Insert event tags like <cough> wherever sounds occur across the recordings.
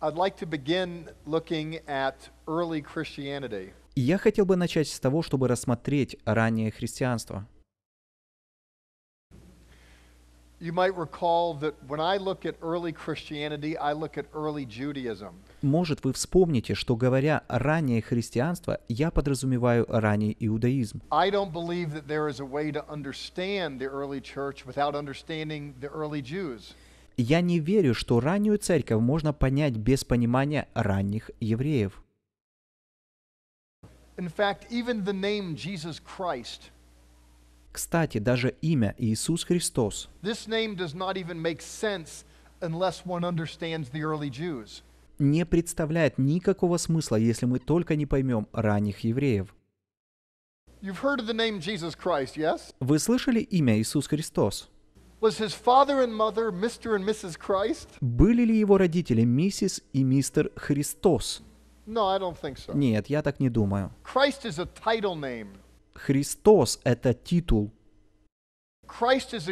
I'd like to begin looking at early Christianity. я хотел бы начать с того, чтобы рассмотреть раннее христианство. Может, вы вспомните, что говоря раннее христианство, я подразумеваю ранний иудаизм. Я не верю, что есть способ понять раннюю церковь, не понимая ранних подразумеваю я не верю, что раннюю церковь можно понять без понимания ранних евреев. Кстати, даже имя Иисус Христос. Не представляет никакого смысла, если мы только не поймем ранних евреев. Вы слышали имя Иисус Христос? Были ли его родители миссис и мистер Христос? Нет, я так не думаю. Христос — это титул. Христос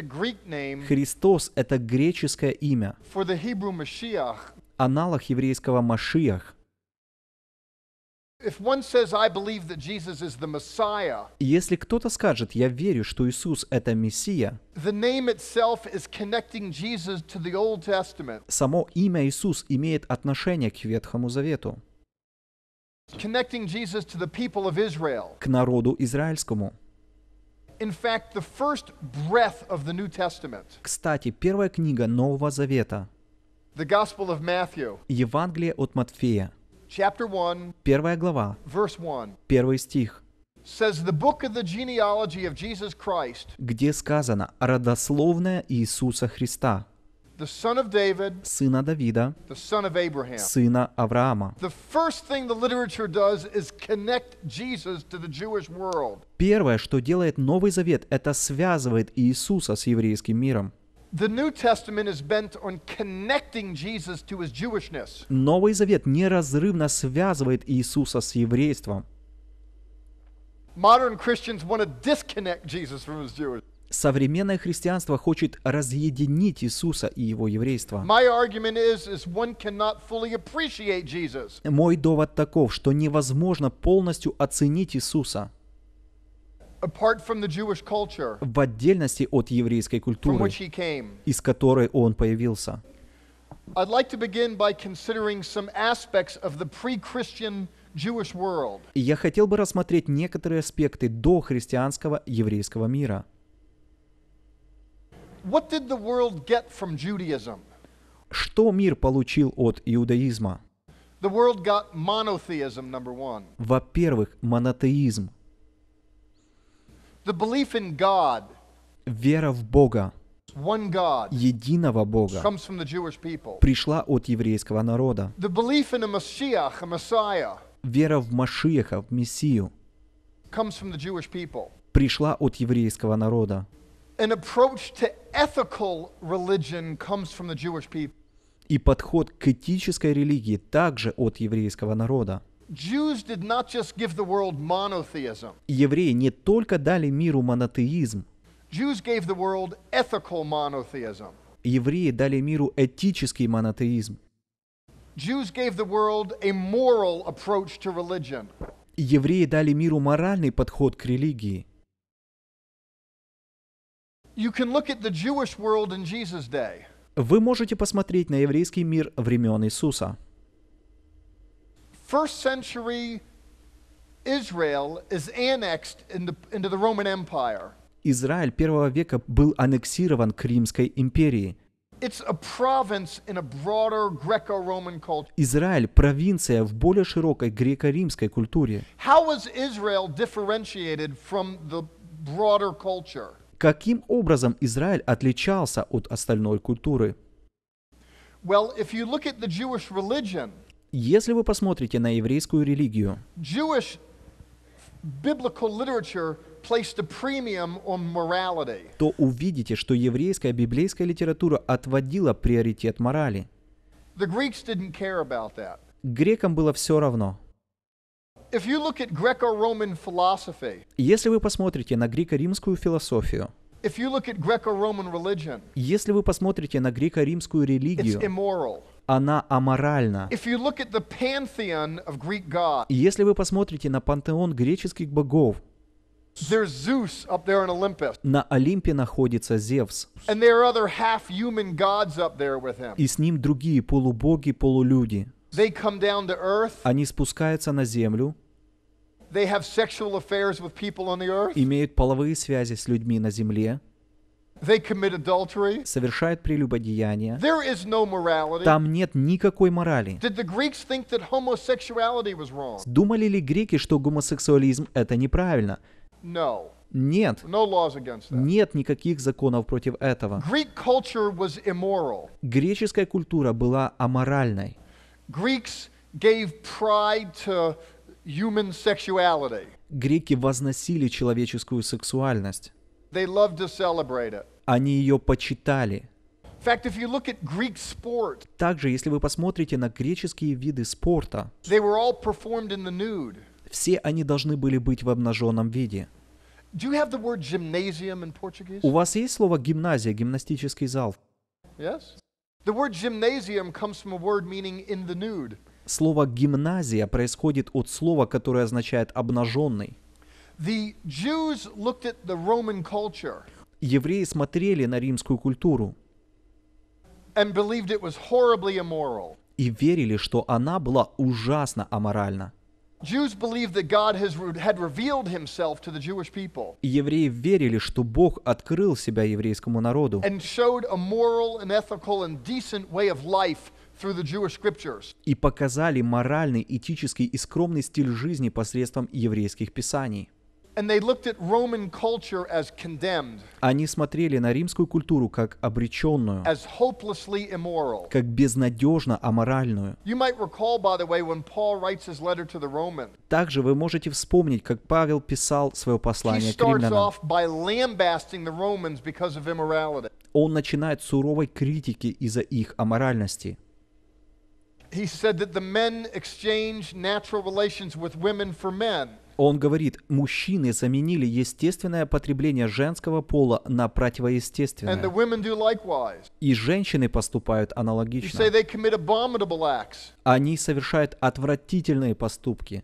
— это греческое имя. Аналог еврейского Машиах. Если кто-то скажет, я верю, что Иисус — это Мессия, само имя Иисус имеет отношение к Ветхому Завету, к народу израильскому. Кстати, первая книга Нового Завета, Евангелие от Матфея, Первая глава, первый стих, где сказано «родословная Иисуса Христа», сына Давида, сына Авраама. Первое, что делает Новый Завет, это связывает Иисуса с еврейским миром. The New Testament is bent on connecting Jesus to his Jewishness. Новый Завет неразрывно связывает Иисуса с еврейством. Modern Christians want to disconnect Jesus from his Jewish. Современное христианство хочет разъединить Иисуса и его еврейство. Мой довод таков, что невозможно полностью оценить Иисуса в отдельности от еврейской культуры, из которой он появился. I'd like to begin by considering some aspects of the pre-Christian Jewish world. Я хотел бы рассмотреть некоторые аспекты дохристианского еврейского мира. What did the world get from Judaism? Что мир получил от иудаизма? The world got monotheism, number one. Во-первых, монотеизм. The belief in God, вера в Бога, one God, единого Бога, comes from the Jewish people. пришла от еврейского народа. The belief in a Mashiach, a Messiah, Вера в Машиеха, в Мессию, comes from the Jewish people. пришла от еврейского народа. An approach to ethical religion comes from the Jewish people. И подход к этической религии также от еврейского народа. Евреи не только дали миру монотеизм. Евреи дали миру этический монотеизм. Евреи дали миру моральный подход к религии. Вы можете посмотреть на еврейский мир времен Иисуса. First century Israel is annexed in the, into the Roman Empire. Израиль первого века был аннексирован к Римской империи. Израиль – провинция в более широкой греко-римской культуре. Каким образом Израиль отличался от остальной культуры? Well, if you look at the Jewish religion, если вы посмотрите на еврейскую религию, то увидите, что еврейская библейская литература отводила приоритет морали. Грекам было все равно. Если вы посмотрите на греко-римскую философию, если вы посмотрите на греко-римскую религию, она аморальна. И если вы посмотрите на пантеон греческих богов, на Олимпе находится Зевс. И с ним другие полубоги, полулюди. Они спускаются на землю. Имеют половые связи с людьми на земле совершают прелюбодеяние. Там нет никакой морали. Думали ли греки, что гомосексуализм это неправильно? Нет. Нет никаких законов против этого. Греческая культура была аморальной. Греки возносили человеческую сексуальность. They loved to celebrate it. Они ее почитали. Также, если вы посмотрите на греческие виды спорта, все они должны были быть в обнаженном виде. У вас есть слово гимназия, гимнастический зал? Слово гимназия происходит от слова, которое означает обнаженный. The Jews looked at the Roman culture евреи смотрели на римскую культуру and believed it was horribly immoral. и верили, что она была ужасно аморальна. Jews believed that God has, had revealed himself to the Jewish people. И евреи верили, что Бог открыл себя еврейскому народу. And showed a moral and ethical and decent way of life through the Jewish scriptures. И показали моральный, этический и скромный стиль жизни посредством еврейских писаний. Они смотрели на римскую культуру как обреченную, как безнадежно аморальную. Также вы можете вспомнить, как Павел писал свое послание к римлянам. Он начинает суровой критики из-за их аморальности. He said that the men exchange natural relations with women for men. Он говорит, мужчины заменили естественное потребление женского пола на противоестественное. И женщины поступают аналогично. Они совершают отвратительные поступки.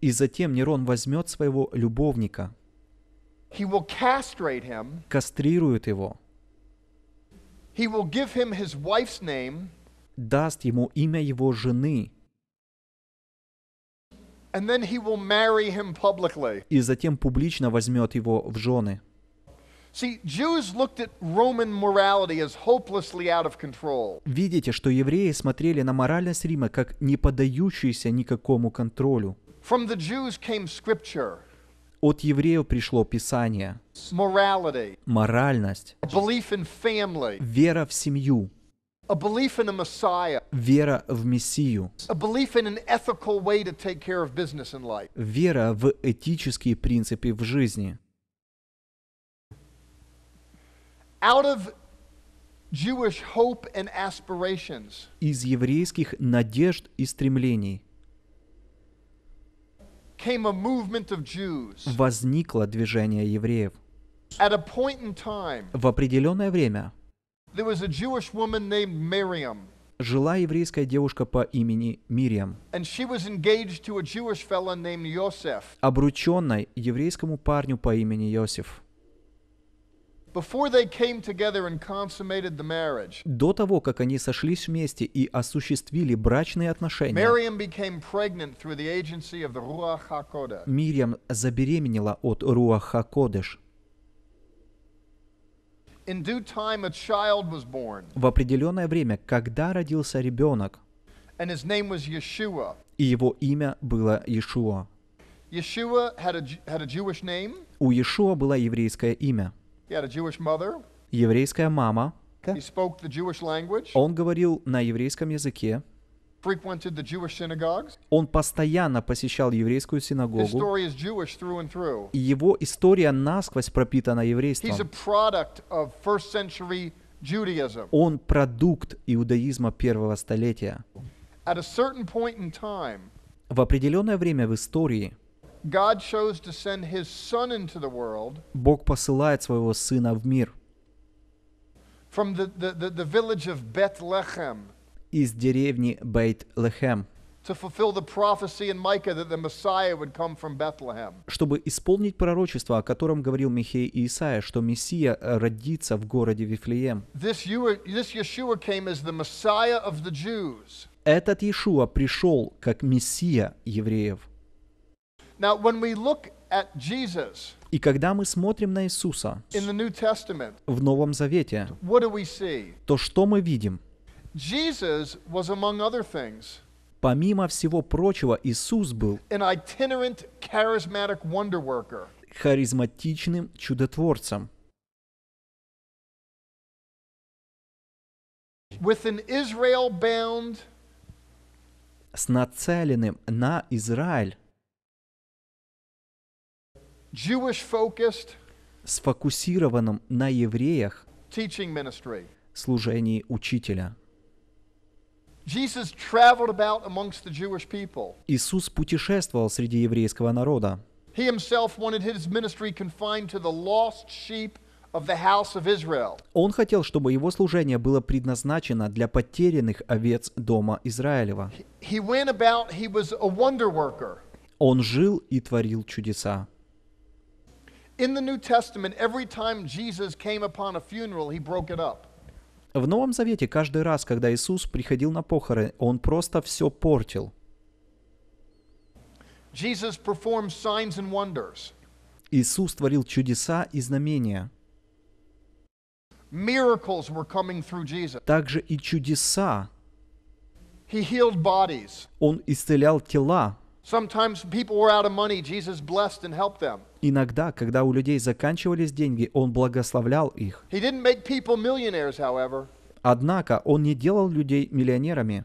И затем Нерон возьмет своего любовника, He will castrate him. кастрирует его, He will give him his wife's name. даст ему имя его жены, And then he will marry him publicly. и затем публично возьмет его в жены. See, Jews looked at Roman morality as hopelessly out of control. Видите, что евреи смотрели на моральность Рима как не поддающуюся никакому контролю. From the Jews came scripture. От евреев пришло Писание. Morality. Моральность. A belief in family. Вера в семью. A belief in a Messiah. Вера в Мессию. A belief in an ethical way to take care of business and life. Вера в этические принципы в жизни. out of Jewish hope and aspirations. Из еврейских надежд и стремлений came a movement of Jews. возникло движение евреев. At a point in time, в определенное время there was a Jewish woman named Miriam. жила еврейская девушка по имени Мириам, обрученной еврейскому парню по имени Йосиф. До того, как они сошлись вместе и осуществили брачные отношения, Мириам забеременела от Руах Хакодеш. В определенное время, когда родился ребенок, и его имя было Иешуа. У Иешуа было еврейское имя. Еврейская мама. Он говорил на еврейском языке. Он постоянно посещал еврейскую синагогу. И его история насквозь пропитана еврейством. Он продукт иудаизма первого столетия. В определенное время в истории Бог посылает своего Сына в мир. Из деревни Бейт-Лехем. Чтобы исполнить пророчество, о котором говорил Михей и Исаия, что Мессия родится в городе Вифлеем. Этот Иешуа пришел как Мессия евреев. Now, when we look at Jesus, и когда мы смотрим на Иисуса в Новом Завете, то что мы видим? Помимо всего прочего, Иисус был харизматичным чудотворцем. с нацеленным на Израиль сфокусированном на евреях служении учителя. Иисус путешествовал среди еврейского народа. Он хотел, чтобы его служение было предназначено для потерянных овец дома Израилева. Он жил и творил чудеса. In the New Testament, every time Jesus came upon a funeral, he broke it up. В Новом Завете каждый раз, когда Иисус приходил на похороны, он просто все портил. Jesus performed signs and wonders. Иисус творил чудеса и знамения. Miracles were coming through Jesus. Также и чудеса. He healed bodies. Он исцелял тела. Sometimes people were out of money. Jesus blessed and helped them. Иногда, когда у людей заканчивались деньги, он благословлял их. Однако он не делал людей миллионерами.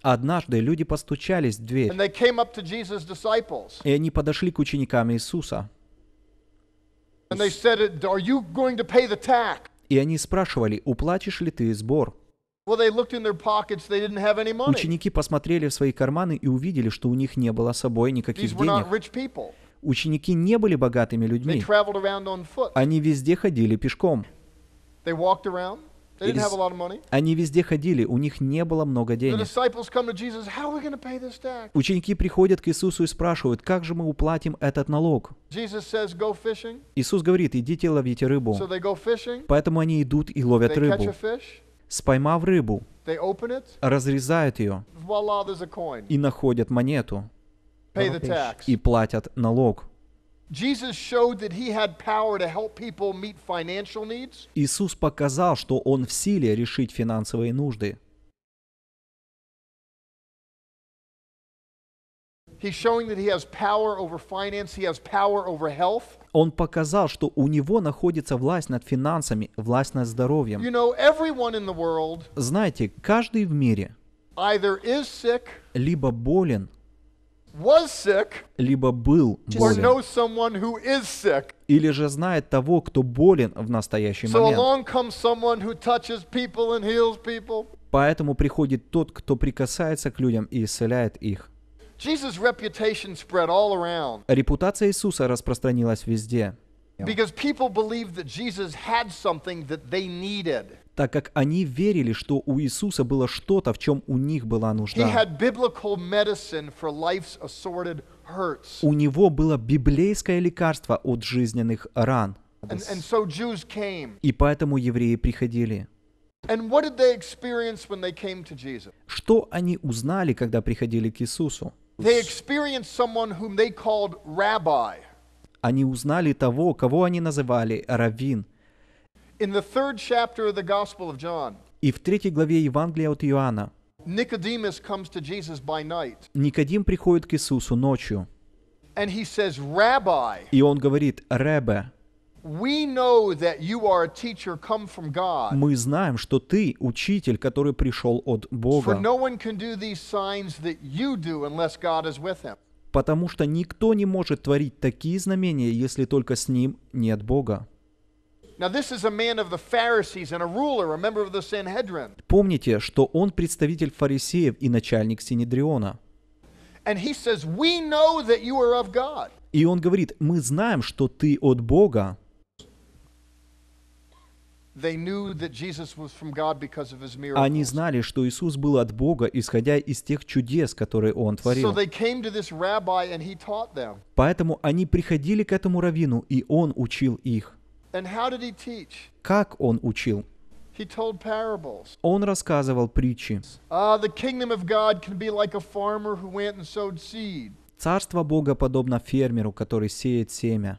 Однажды люди постучались в дверь, и они подошли к ученикам Иисуса. И они спрашивали, уплатишь ли ты сбор? Ученики посмотрели в свои карманы и увидели, что у них не было с собой никаких денег. Ученики не были богатыми людьми. Они везде ходили пешком. Они везде ходили, у них не было много денег. Ученики приходят к Иисусу и спрашивают, как же мы уплатим этот налог? Иисус говорит, идите ловите рыбу. Поэтому они идут и ловят рыбу споймав рыбу, разрезают ее и находят монету и платят налог. Иисус показал, что Он в силе решить финансовые нужды. Он показал, что у него находится власть над финансами, власть над здоровьем. Знаете, каждый в мире либо болен, либо был болен, или же знает того, кто болен в настоящий момент. Поэтому приходит тот, кто прикасается к людям и исцеляет их. Репутация Иисуса распространилась везде. Так как они верили, что у Иисуса было что-то, в чем у них была нужда. У него было библейское лекарство от жизненных ран. И поэтому евреи приходили. Что они узнали, когда приходили к Иисусу? Они узнали того, кого они называли раввин. И в третьей главе Евангелия от Иоанна Никодим приходит к Иисусу ночью. И он говорит, «Ребе, мы знаем, что ты учитель, который пришел от Бога. Потому что никто не может творить такие знамения, если только с ним нет Бога. Помните, что он представитель фарисеев и начальник Синедриона. И он говорит, мы знаем, что ты от Бога. Они знали, что Иисус был от Бога, исходя из тех чудес, которые Он творил. Поэтому они приходили к этому раввину, и Он учил их. Как Он учил? Он рассказывал притчи. Ah, Царство Бога подобно фермеру, который сеет семя.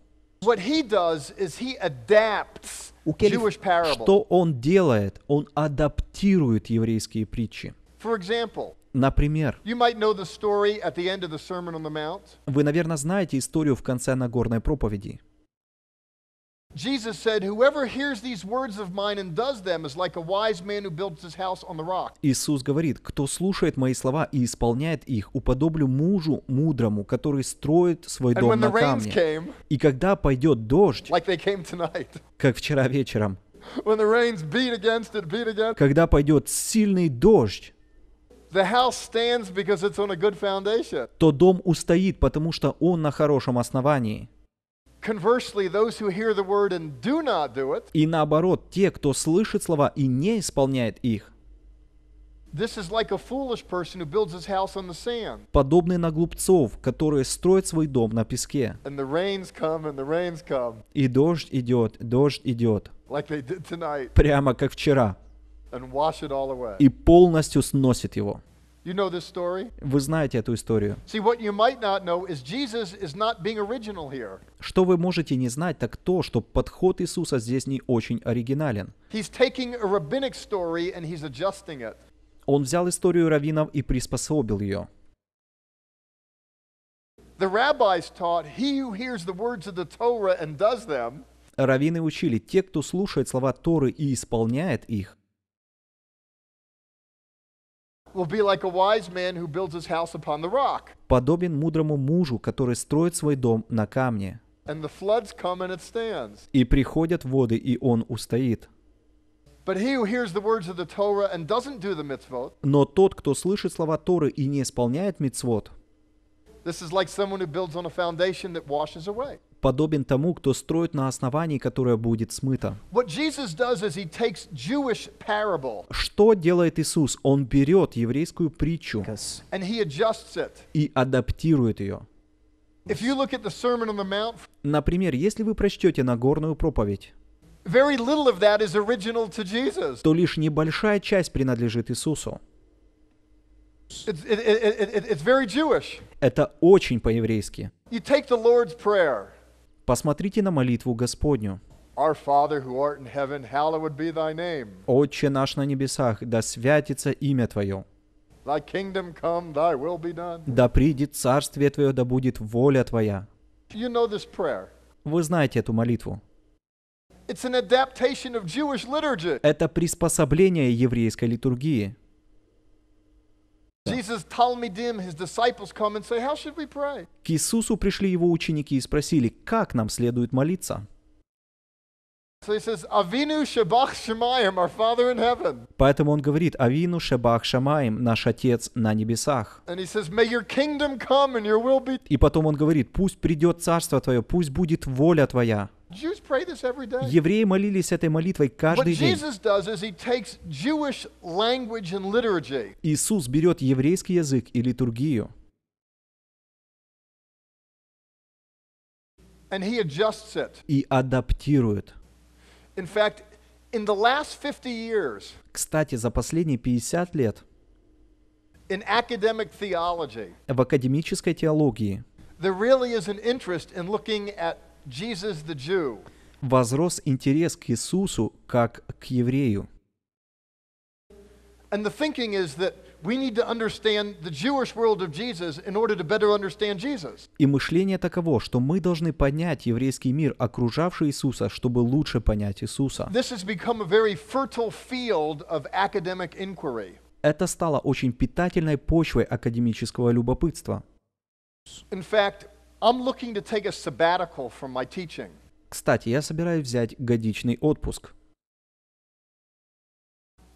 У Келли, что он делает? Он адаптирует еврейские притчи. Например, вы, наверное, знаете историю в конце Нагорной проповеди. Jesus said, "Whoever hears these words of mine and does them is like a wise man who builds his house on the rock." Иисус говорит: "Кто слушает мои слова и исполняет их, уподоблю мужу мудрому, который строит свой дом на камне." Came, и когда пойдет дождь, like they came tonight, как вчера вечером, when the rains beat against it, beat against... когда пойдет сильный дождь, The house stands because it's on a good foundation. то дом устоит, потому что он на хорошем основании. И наоборот, те, кто слышит слова и не исполняет их, подобны на глупцов, которые строят свой дом на песке. И дождь идет, дождь идет. Прямо как вчера. И полностью сносит его. You know this story? Вы знаете эту историю. Что вы можете не знать, так то, что подход Иисуса здесь не очень оригинален. Он взял историю раввинов и приспособил ее. Раввины учили, те, кто слушает слова Торы и исполняет их, подобен мудрому мужу, который строит свой дом на камне. И приходят воды, и он устоит. Но тот, кто слышит слова Торы и не исполняет мицвод, подобен тому, кто строит на основании, которое будет смыто. Что делает Иисус? Он берет еврейскую притчу и адаптирует ее. Например, если вы прочтете Нагорную проповедь, то лишь небольшая часть принадлежит Иисусу. Это очень по-еврейски. Посмотрите на молитву Господню. Отче наш на небесах, да святится имя Твое. Да придет Царствие Твое, да будет воля Твоя. Вы знаете эту молитву. Это приспособление еврейской литургии. К Иисусу пришли его ученики и спросили, как нам следует молиться. Поэтому он говорит, Авину Шебах Шамаем, наш Отец на небесах. И потом он говорит, пусть придет Царство Твое, пусть будет воля Твоя. Евреи молились этой молитвой каждый день. Иисус берет еврейский язык и литургию. И адаптирует. Кстати, за последние 50 лет в академической теологии возрос интерес к Иисусу как к еврею. And the thinking is that We need to understand the Jewish world of Jesus in order to better understand Jesus. И мышление таково, что мы должны понять еврейский мир, окружавший Иисуса, чтобы лучше понять Иисуса. This has become a very fertile field of academic inquiry. Это стало очень питательной почвой академического любопытства. In fact, I'm looking to take a sabbatical from my teaching. Кстати, я собираюсь взять годичный отпуск.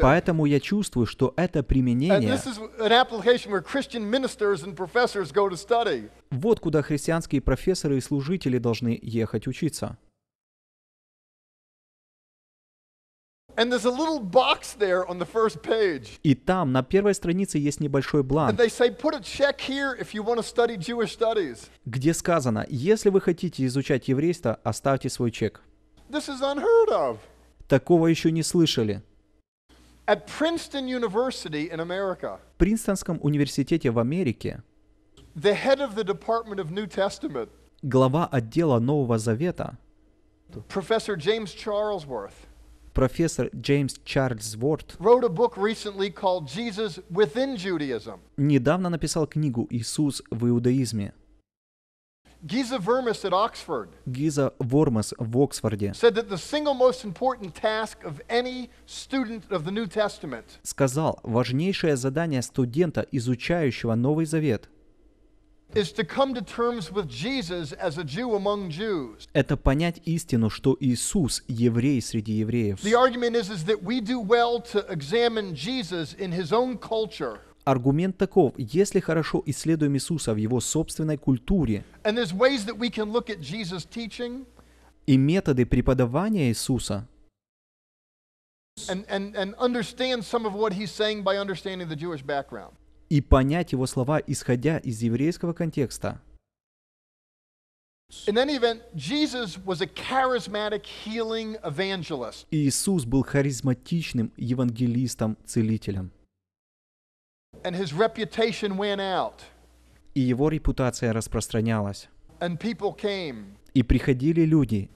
Поэтому я чувствую, что это применение. Вот куда христианские профессоры и служители должны ехать учиться. И там на первой странице есть небольшой бланк, где сказано, если вы хотите изучать еврейство, оставьте свой чек. unheard of. Такого еще не слышали. At Princeton University in America, в Принстонском университете в Америке the head of the Department of New Testament, глава отдела Нового Завета, профессор Джеймс Чарльзворт, профессор Джеймс Чарльзворт wrote недавно написал книгу «Иисус в иудаизме». Giza Vermis at Oxford. в Оксфорде Said that the single most important task of any student of the New Testament сказал, важнейшее задание студента, изучающего Новый Завет, is to come to terms with Jesus as a Jew among Jews. это понять истину, что Иисус – еврей среди евреев. The argument is, is that we do well to examine Jesus in his own culture аргумент таков, если хорошо исследуем Иисуса в его собственной культуре, и методы преподавания Иисуса, и понять его слова, исходя из еврейского контекста. Иисус был харизматичным евангелистом-целителем. И его репутация распространялась. И приходили люди.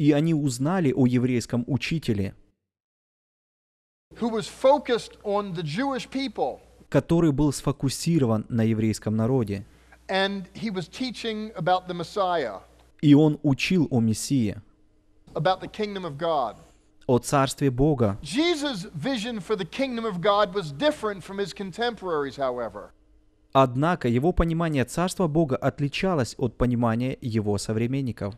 И они узнали о еврейском учителе, который был сфокусирован на еврейском народе. И он учил о Мессии, о Царстве Бога. Однако его понимание Царства Бога отличалось от понимания его современников.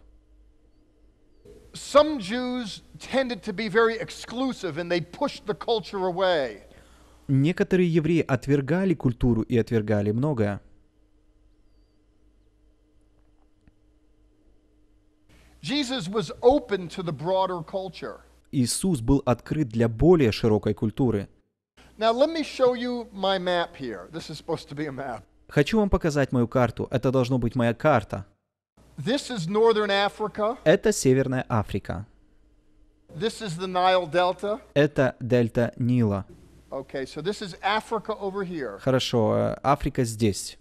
Some Jews tended to be very exclusive and they pushed the culture away. Некоторые евреи отвергали культуру и отвергали многое. Jesus was open to the broader culture. Иисус был открыт для более широкой культуры. Хочу вам показать мою карту. Это должно быть моя карта. This is Northern Africa. Это Северная Африка. This is the Nile Delta. Это дельта Нила. Okay, so this is Africa over here. Хорошо, э, Африка здесь.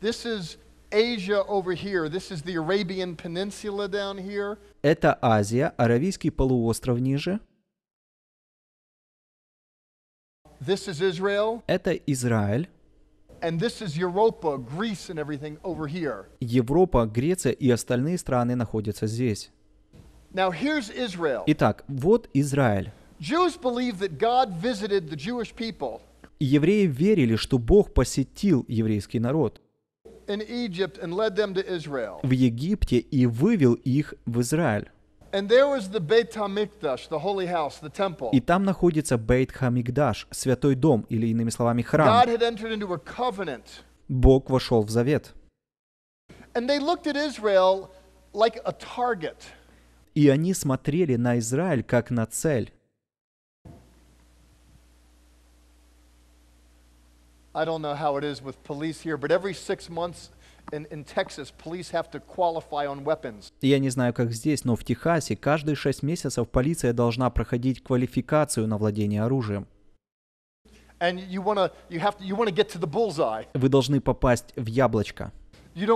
This is Asia over here. This is the Arabian Peninsula down here. Это Азия, Аравийский полуостров ниже. This is Israel. Это Израиль. And this is Europa, Greece and everything over here. Европа, Греция и остальные страны находятся здесь. Now here's Israel. Итак, вот Израиль. Jews believe that God visited the Jewish people. Евреи верили, что Бог посетил еврейский народ в Египте и вывел их в Израиль. И там находится Бейт Хамикдаш, святой дом, или иными словами, храм. Бог вошел в завет. И они смотрели на Израиль как на цель. I don't know how it is with police here, but every six months Я не знаю, как здесь, но в Техасе каждые шесть месяцев полиция должна проходить квалификацию на владение оружием. Вы должны попасть в яблочко. Вы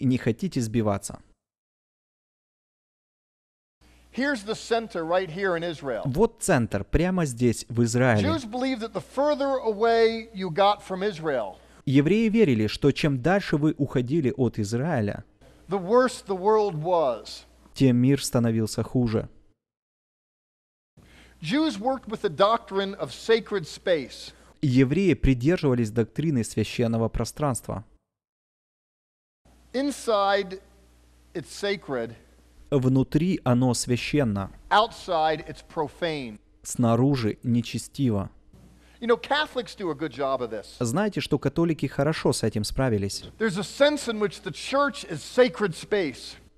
не хотите сбиваться. Вот центр, прямо здесь, в Израиле. Евреи верили, что чем дальше вы уходили от Израиля, тем мир становился хуже. Евреи придерживались доктрины священного пространства. Inside, it's sacred внутри оно священно. Снаружи нечестиво. Знаете, что католики хорошо с этим справились.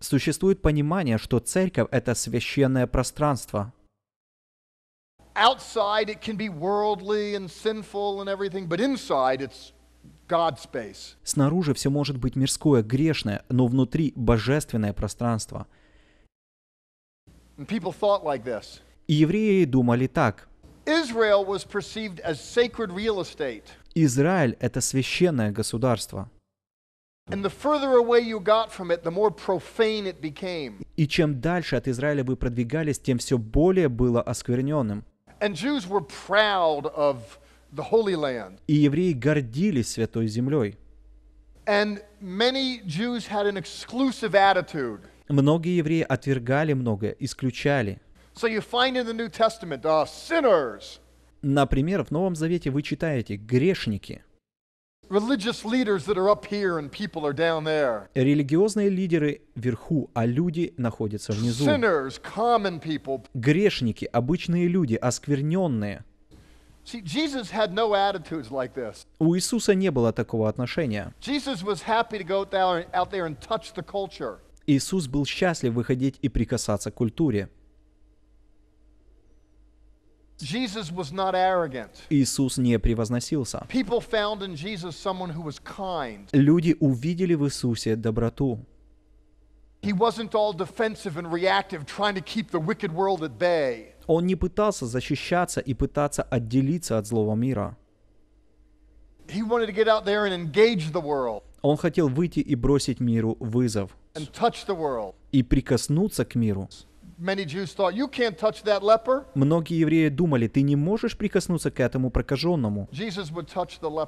Существует понимание, что церковь — это священное пространство. Снаружи все может быть мирское, грешное, но внутри божественное пространство — и евреи думали так. Израиль — это священное государство. И чем дальше от Израиля вы продвигались, тем все более было оскверненным. И евреи гордились Святой Землей. And many Jews had an exclusive attitude. Многие евреи отвергали многое, исключали. So you find in the New Testament, uh, sinners. Например, в Новом Завете вы читаете «грешники». Религиозные лидеры вверху, а люди находятся внизу. Грешники, обычные люди, оскверненные. У Иисуса не было такого отношения. Иисус был счастлив выходить и прикасаться к культуре. Иисус не превозносился. Люди увидели в Иисусе доброту. Он не пытался защищаться и пытаться отделиться от злого мира. Он хотел выйти и бросить миру вызов и прикоснуться к миру. Многие евреи думали, ты не можешь прикоснуться к этому прокаженному.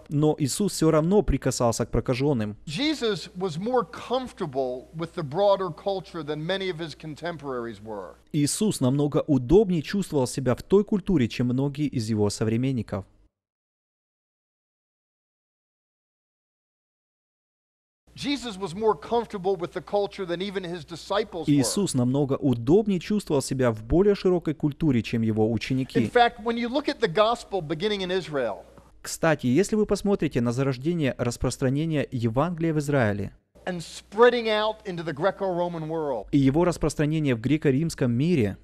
Но Иисус все равно прикасался к прокаженным. Иисус намного удобнее чувствовал себя в той культуре, чем многие из его современников. Иисус намного удобнее чувствовал себя в более широкой культуре, чем его ученики. Кстати, если вы посмотрите на зарождение распространения Евангелия в Израиле, и его распространение в греко-римском мире,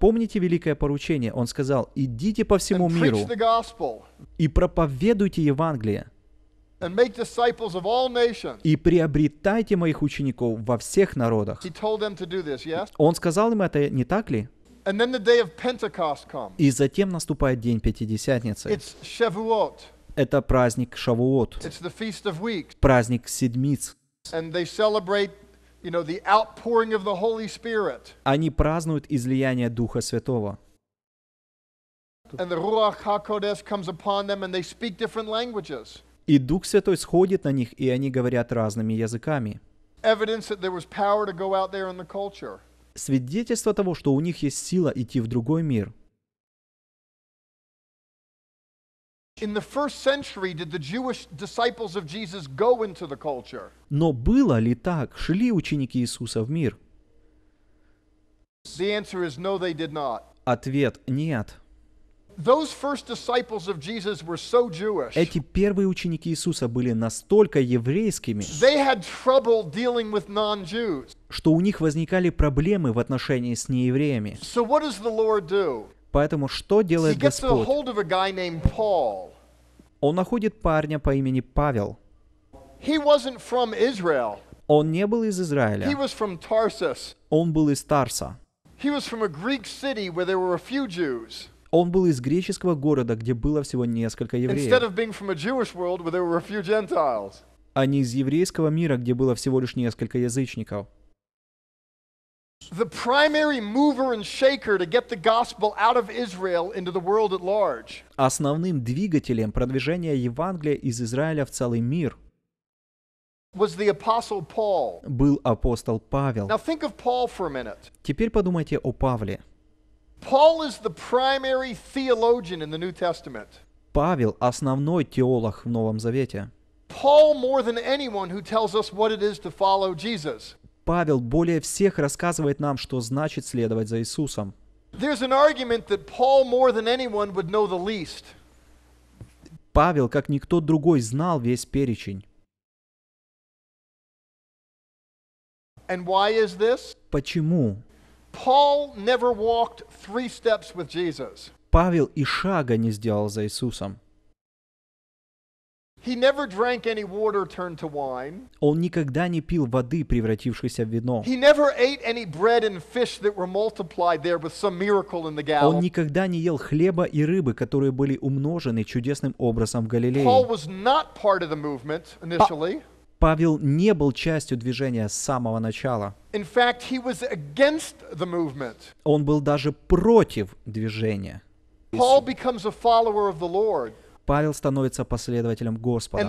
Помните великое поручение? Он сказал, идите по всему миру и проповедуйте Евангелие и приобретайте моих учеников во всех народах. Он сказал им это, не так ли? И затем наступает день Пятидесятницы. Это праздник Шавуот. Праздник Седмиц. Они празднуют излияние Духа Святого. И Дух Святой сходит на них, и они говорят разными языками. Свидетельство того, что у них есть сила идти в другой мир. Но было ли так? Шли ученики Иисуса в мир? Ответ – нет. Эти первые ученики Иисуса были настолько еврейскими, что у них возникали проблемы в отношении с неевреями. So what does the Lord do? Поэтому что делает Господь? Он находит парня по имени Павел. Он не был из Израиля. Он был из Тарса. Он был из греческого города, где было всего несколько евреев. А не из еврейского мира, где было всего лишь несколько язычников. The primary mover and shaker to get the gospel out of Israel into the world at large. Основным двигателем продвижения Евангелия из Израиля в целый мир was the apostle Paul. был апостол Павел. Now think of Paul for a minute. Теперь подумайте о Павле. Paul is the primary theologian in the New Testament. Павел – основной теолог в Новом Завете. Paul more than anyone who tells us what it is to follow Jesus. Павел более всех рассказывает нам, что значит следовать за Иисусом. Павел, как никто другой, знал весь перечень. And why is this? Почему? Paul never walked three steps with Jesus. Павел и шага не сделал за Иисусом. Он никогда не пил воды, превратившейся в вино. Он никогда не ел хлеба и рыбы, которые были умножены чудесным образом в Галилее. Павел не был частью движения с самого начала. Он был даже против движения. Paul becomes a follower of the Lord. Павел становится последователем Господа.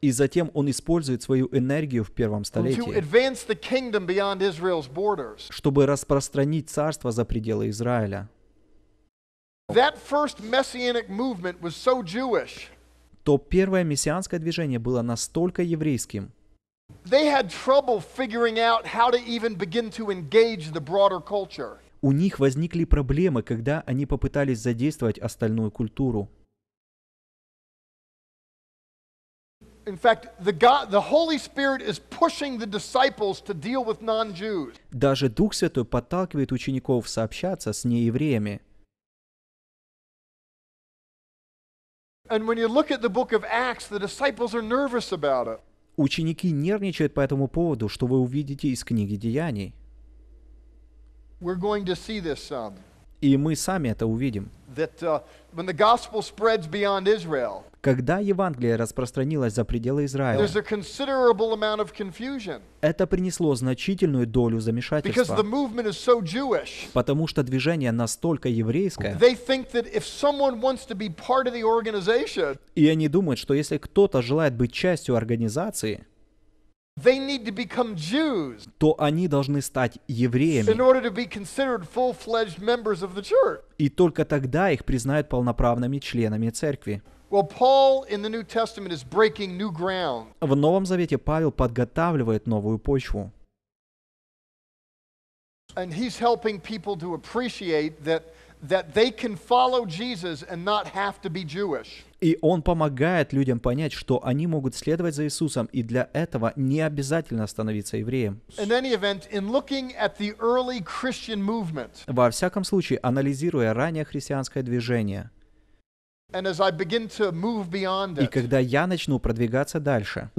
И затем он использует свою энергию в первом столетии, чтобы распространить царство за пределы Израиля. То первое мессианское движение было настолько еврейским, They had trouble figuring out how to even begin to engage the broader culture у них возникли проблемы, когда они попытались задействовать остальную культуру. Даже Дух Святой подталкивает учеников сообщаться с неевреями. Ученики нервничают по этому поводу, что вы увидите из книги Деяний. We're going to see this some. И мы сами это увидим. That, uh, when the Israel, когда Евангелие распространилось за пределы Израиля, это принесло значительную долю замешательства, so Jewish, потому что движение настолько еврейское, и они думают, что если кто-то желает быть частью организации, то они должны стать евреями. order to be of the И только тогда их признают полноправными членами церкви. Well, Paul in the New new is В Новом Завете Павел подготавливает новую почву. And he's helping people to appreciate that that they can follow Jesus and not have to be Jewish. И он помогает людям понять, что они могут следовать за Иисусом, и для этого не обязательно становиться евреем. Во всяком случае, анализируя ранее христианское движение, и когда я начну продвигаться дальше,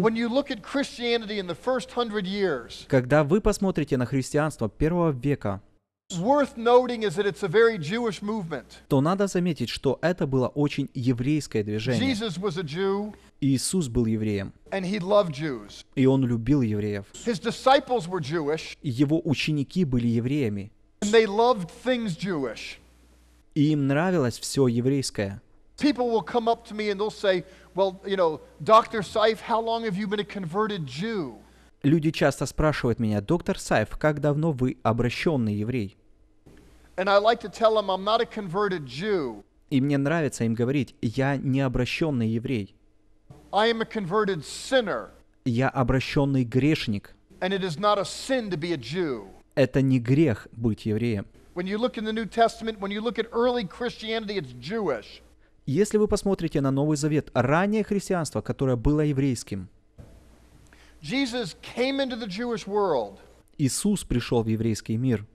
когда вы посмотрите на христианство первого века, то надо заметить, что это было очень еврейское движение. Иисус был евреем. И он любил евреев. Его ученики были евреями. И им нравилось все еврейское. People will come up to me and they'll say, well, you know, Dr. Seif, how long have you been a converted Jew? Люди часто спрашивают меня, доктор Сайф, как давно вы обращенный еврей? И мне нравится им говорить, я не обращенный еврей. Я обращенный грешник. Это не грех быть евреем. Если вы посмотрите на Новый Завет, раннее христианство, которое было еврейским, Jesus came into the Jewish world. Иисус пришел в еврейский мир.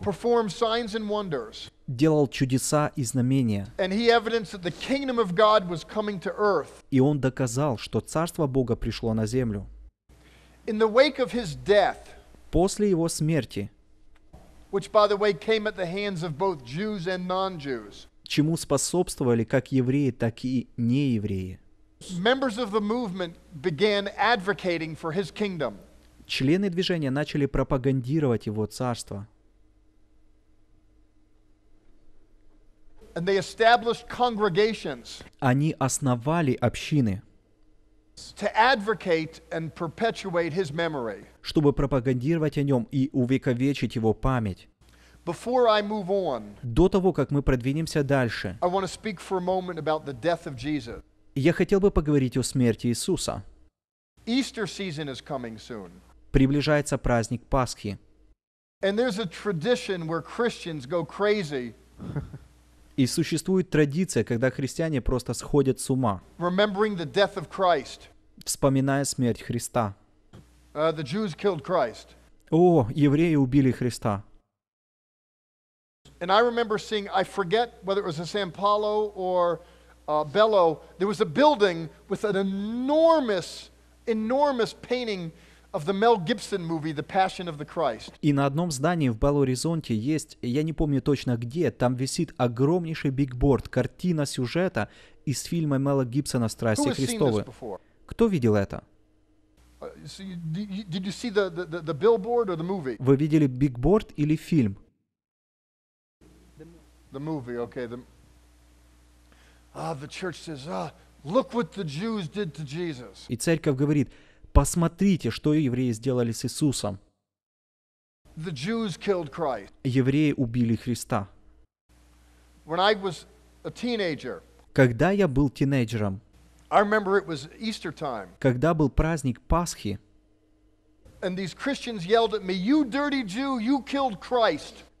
Performed signs and wonders. Делал чудеса и знамения. And he evidenced that the kingdom of God was coming to earth. И он доказал, что царство Бога пришло на землю. In the wake of his death. После его смерти. Which, by the way, came at the hands of both Jews and non-Jews. Чему способствовали как евреи, так и неевреи. Members of the movement began advocating for his kingdom. Члены движения начали пропагандировать его царство. And they established congregations Они основали общины, to advocate and perpetuate his memory. чтобы пропагандировать о нем и увековечить его память. Before I move on, До того, как мы продвинемся дальше, I want to speak for a moment about the death of Jesus я хотел бы поговорить о смерти Иисуса. Приближается праздник Пасхи. И существует традиция, когда христиане просто сходят с ума, вспоминая смерть Христа. Uh, о, евреи убили Христа. And I remember seeing, I forget whether it was a San Paulo or uh, Bello, there was a building with an enormous, enormous painting of the Mel Gibson movie The Passion of the Christ. И на одном здании в Белл-Оризонте есть, я не помню точно где, там висит огромнейший бигборд, картина сюжета из фильма Мела Гибсона «Страсти Христовы». Кто видел это? Вы видели бигборд или фильм? The movie, okay, the... И церковь говорит, посмотрите, что евреи сделали с Иисусом. Евреи убили Христа. Когда я был тинейджером, когда был праздник Пасхи,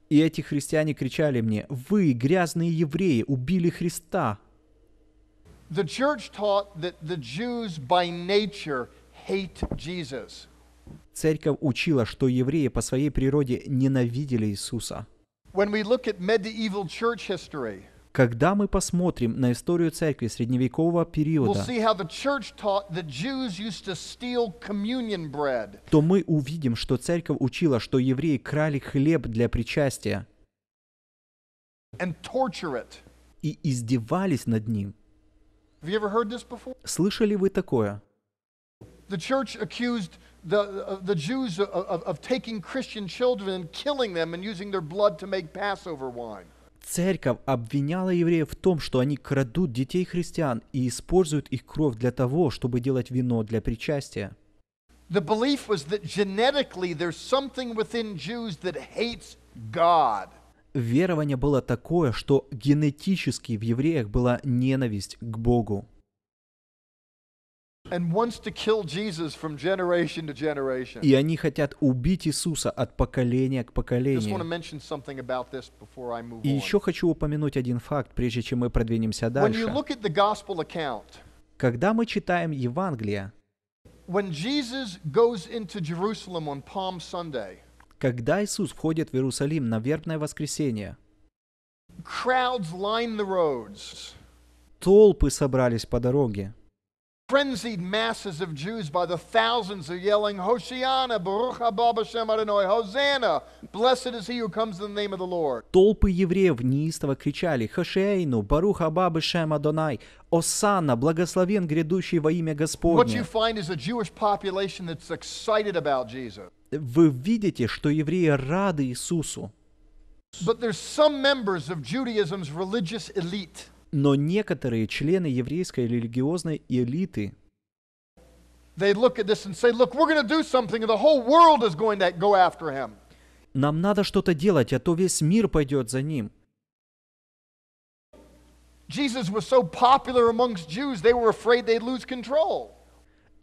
и эти христиане кричали мне, «Вы, грязные евреи, убили Христа!» The church taught that the Jews by nature hate Jesus. Церковь учила, что евреи по своей природе ненавидели Иисуса. When we look at medieval church history, когда мы посмотрим на историю церкви средневекового периода, то мы увидим, что церковь учила, что евреи крали хлеб для причастия и издевались над ним. Слышали вы такое? Церковь обвиняла евреев в том, что они крадут детей христиан и используют их кровь для того, чтобы делать вино для причастия. The belief was that genetically there's something within Jews that hates God верование было такое, что генетически в евреях была ненависть к Богу. И они хотят убить Иисуса от поколения к поколению. И еще хочу упомянуть один факт, прежде чем мы продвинемся дальше. Когда мы читаем Евангелие, when Jesus goes into когда Иисус входит в Иерусалим на вербное воскресенье, толпы собрались по дороге. Frenzied masses of Jews by the thousands are yelling, Hoshiana, Baruch haba Hashem Adonai, Hosanna, blessed is he who comes in the name of the Lord. Толпы евреев неистово кричали Хошейну, Барух Аба Бешем Адонай, Осанна, благословен грядущий во имя Господне. What you find is a Jewish population that's excited about Jesus вы видите, что евреи рады Иисусу. Но некоторые члены еврейской религиозной элиты They look at this and say, look, we're going to do something, and the whole world is going to go after him. Нам надо что-то делать, а то весь мир пойдет за ним. Jesus was so popular amongst Jews, they were afraid they'd lose control.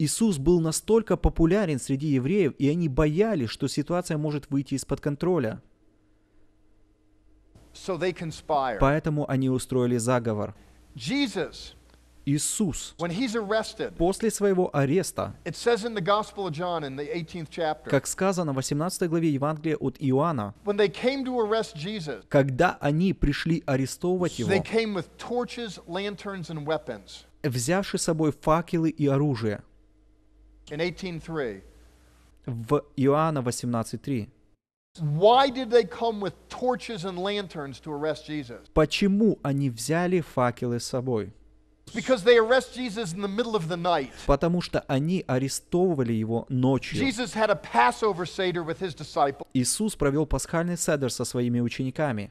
Иисус был настолько популярен среди евреев, и они боялись, что ситуация может выйти из-под контроля. So Поэтому они устроили заговор. Jesus, Иисус, arrested, после своего ареста, chapter, как сказано в 18 главе Евангелия от Иоанна, Jesus, когда они пришли арестовывать Его, torches, lanterns, weapons, взявши с собой факелы и оружие, in 18:3. В Иоанна 18:3. Why did they come with torches and lanterns to arrest Jesus? Почему они взяли факелы с собой? Because they arrest Jesus in the middle of the night. Потому что они арестовывали его ночью. Jesus had a Passover Seder with his disciples. Иисус провел пасхальный седер со своими учениками.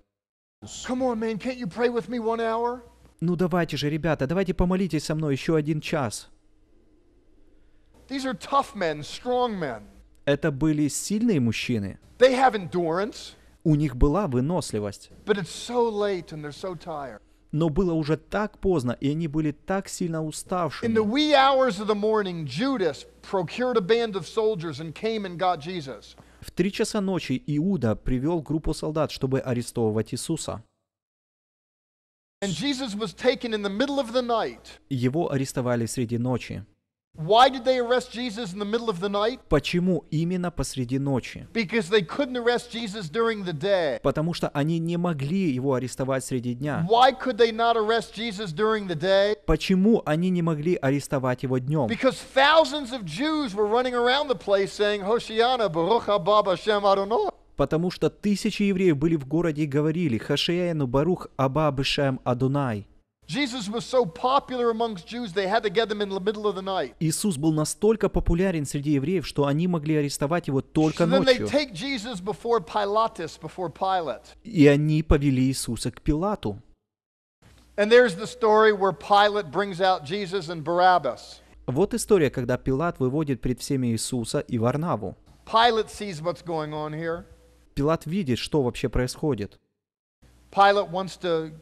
Ну давайте же, ребята, давайте помолитесь со мной еще один час. Это были сильные мужчины. У них была выносливость. Но было уже так поздно, и они были так сильно уставшими. В три часа ночи Иуда привел группу солдат, чтобы арестовывать Иисуса. Его арестовали среди ночи. Why did they arrest Jesus in the middle of the night? Почему именно посреди ночи? Because they couldn't arrest Jesus during the day. Потому что они не могли его арестовать среди дня. Why could they not arrest Jesus during the day? Почему они не могли арестовать его днем? Because thousands of Jews were running around the place saying, Hoshiana, Baruch haba Hashem Adonai потому что тысячи евреев были в городе и говорили «Хашеяну Барух Аба Бешем Адунай». Иисус был настолько популярен среди евреев, что они могли арестовать его только ночью. И они повели Иисуса к Пилату. Вот история, когда Пилат выводит пред всеми Иисуса и Варнаву. Пилат видит, что вообще происходит. Пилат хочет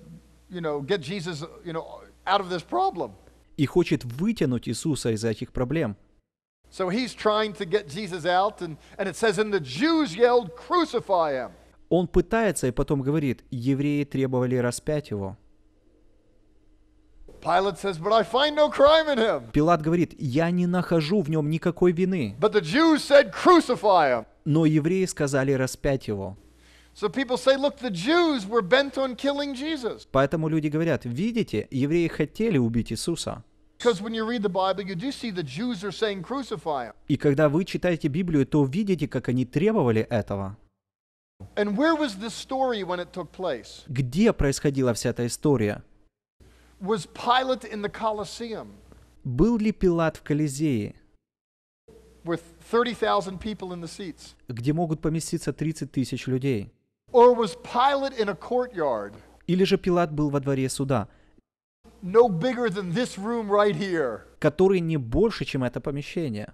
you know, get Jesus, you know, out of this problem. И хочет вытянуть Иисуса из этих проблем. So he's trying to get Jesus out, and, and it says, and the Jews yelled, crucify him. Он пытается и потом говорит, евреи требовали распять его. Pilate says, But I find no crime in him. Пилат говорит, я не нахожу в нем никакой вины. But the Jews said, Crucify him. Но евреи сказали распять его. Поэтому люди говорят, видите, евреи хотели убить Иисуса. И когда вы читаете Библию, то видите, как они требовали этого. Где происходила вся эта история? Был ли Пилат в Колизее? Где могут поместиться 30 тысяч людей? Или же Пилат был во дворе суда, который не больше, чем это помещение.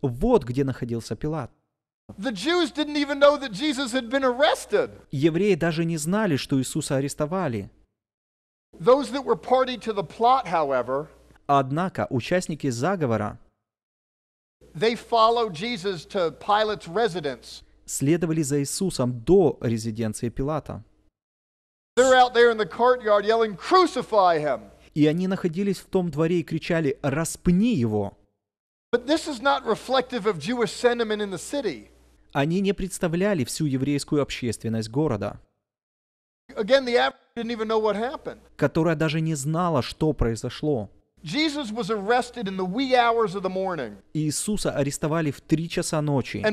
Вот где находился Пилат. Евреи даже не знали, что Иисуса арестовали. Однако участники заговора следовали за Иисусом до резиденции Пилата. И они находились в том дворе и кричали «Распни его!» Они не представляли всю еврейскую общественность города, которая даже не знала, что произошло. Иисуса арестовали в три часа ночи.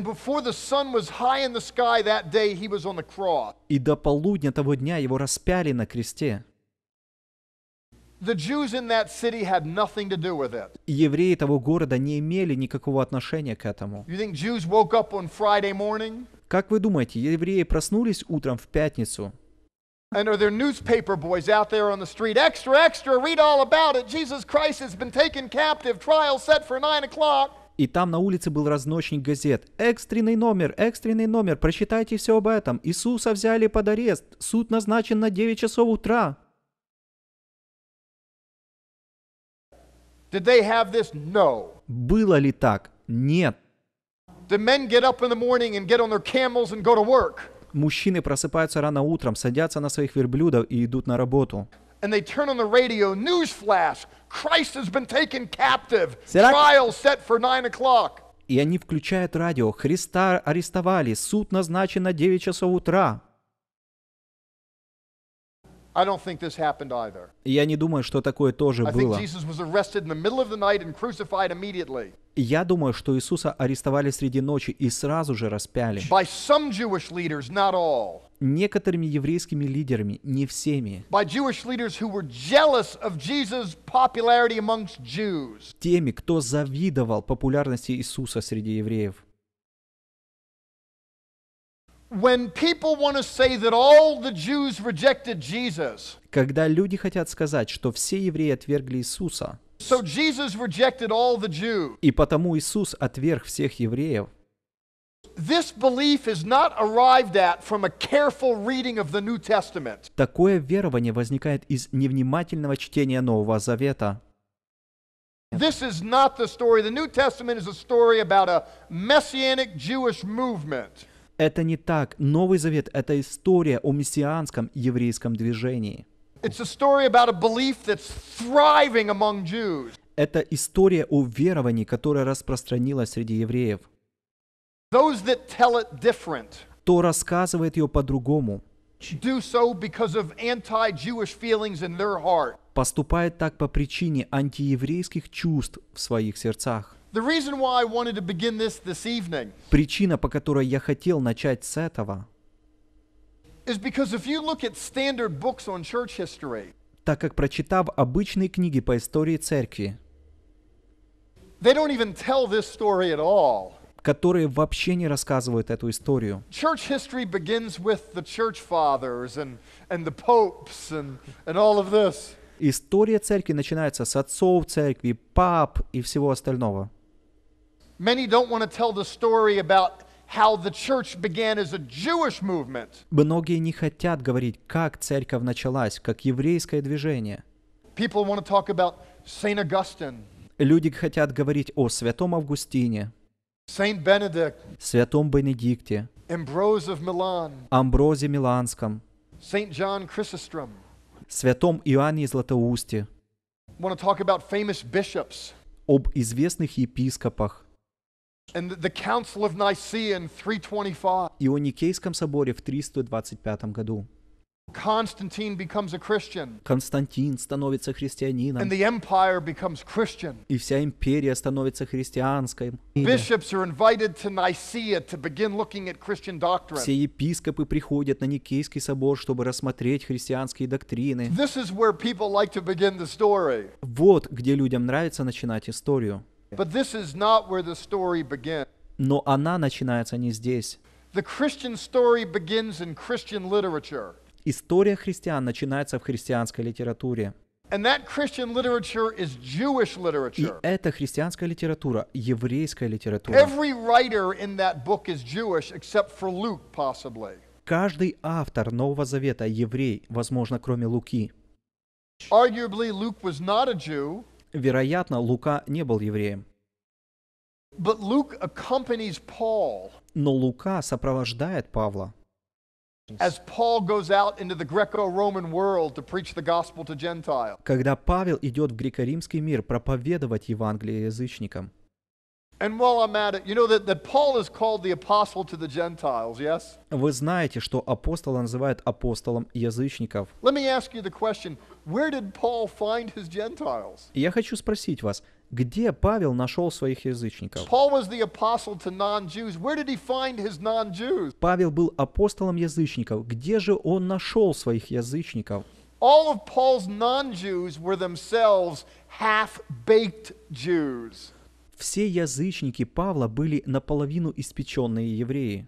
И до полудня того дня его распяли на кресте. Евреи того города не имели никакого отношения к этому. Как вы думаете, евреи проснулись утром в пятницу? And are there newspaper boys out there on the street? Extra, extra, read all about it. Jesus Christ has been taken captive. Trial set for 9 o'clock. И там на улице был разночник газет. Экстренный номер, экстренный номер, прочитайте все об этом. Иисуса взяли под арест. Суд назначен на 9 часов утра. Did they have this? No. Было ли так? Нет. Did men get up in the morning and get on their camels and go to work? Мужчины просыпаются рано утром, садятся на своих верблюдов и идут на работу. And they turn on the radio, newsflash, Christ has been taken captive, trial set for 9 o'clock. И они включают радио, Христа арестовали, суд назначен на 9 часов утра. Я не думаю, что такое тоже было. Я думаю, что Иисуса арестовали среди ночи и сразу же распяли. Некоторыми еврейскими лидерами, не всеми. Теми, кто завидовал популярности Иисуса среди евреев. When people want to say that all the Jews rejected Jesus. Когда люди хотят сказать, что все евреи отвергли Иисуса. So Jesus rejected all the Jews. И потому Иисус отверг всех евреев. This belief is not arrived at from a careful reading of the New Testament. Такое верование возникает из невнимательного чтения Нового Завета. This is not the story. The New Testament is a story about a messianic Jewish movement. Это не так. Новый Завет — это история о мессианском еврейском движении. Это история о веровании, которое распространилось среди евреев. Кто рассказывает ее по-другому, поступает так по причине антиеврейских чувств в своих сердцах. Причина, по которой я хотел начать с этого, так как прочитав обычные книги по истории церкви, которые вообще не рассказывают эту историю. История церкви начинается с отцов церкви, пап и всего остального. Many don't want to tell the story about how the church began as a Jewish movement. Многие не хотят говорить, как церковь началась, как еврейское движение. People want to talk about Saint Augustine. Люди хотят говорить о святом Августине, Saint Benedict, святом Бенедикте, Ambrose of Milan, Амброзе Миланском, Saint John Chrysostom, святом Иоанне из Златоусте, want to talk about famous bishops. об известных епископах, Ионикейском соборе в 325 году. Константин становится христианином. И вся империя становится христианской. Все епископы приходят на Никейский собор, чтобы рассмотреть христианские доктрины. Вот где людям нравится начинать историю. But this is not where the story begins. Но она начинается не здесь. The Christian story begins in Christian literature. История христиан начинается в христианской литературе. And that Christian literature is Jewish literature. И это христианская литература, еврейская литература. Every writer in that book is Jewish, except for Luke, possibly. Каждый автор Нового Завета еврей, возможно, кроме Луки. Arguably, Luke was not a Jew. Вероятно, Лука не был евреем. But Luke accompanies Paul. Но Лука сопровождает Павла. As Paul goes out into the Greco-Roman world to preach the gospel to Gentiles. Когда Павел идет в греко-римский мир проповедовать Евангелие язычникам. And while I'm at it, you know that, that Paul is called the apostle to the Gentiles, yes? Вы знаете, что апостола называют апостолом язычников. Let me ask you the question, я хочу спросить вас, где Павел нашел своих язычников? Павел был апостолом язычников. Где же он нашел своих язычников? All of Paul's non-Jews were themselves half-baked Jews. Все язычники Павла были наполовину испеченные евреи.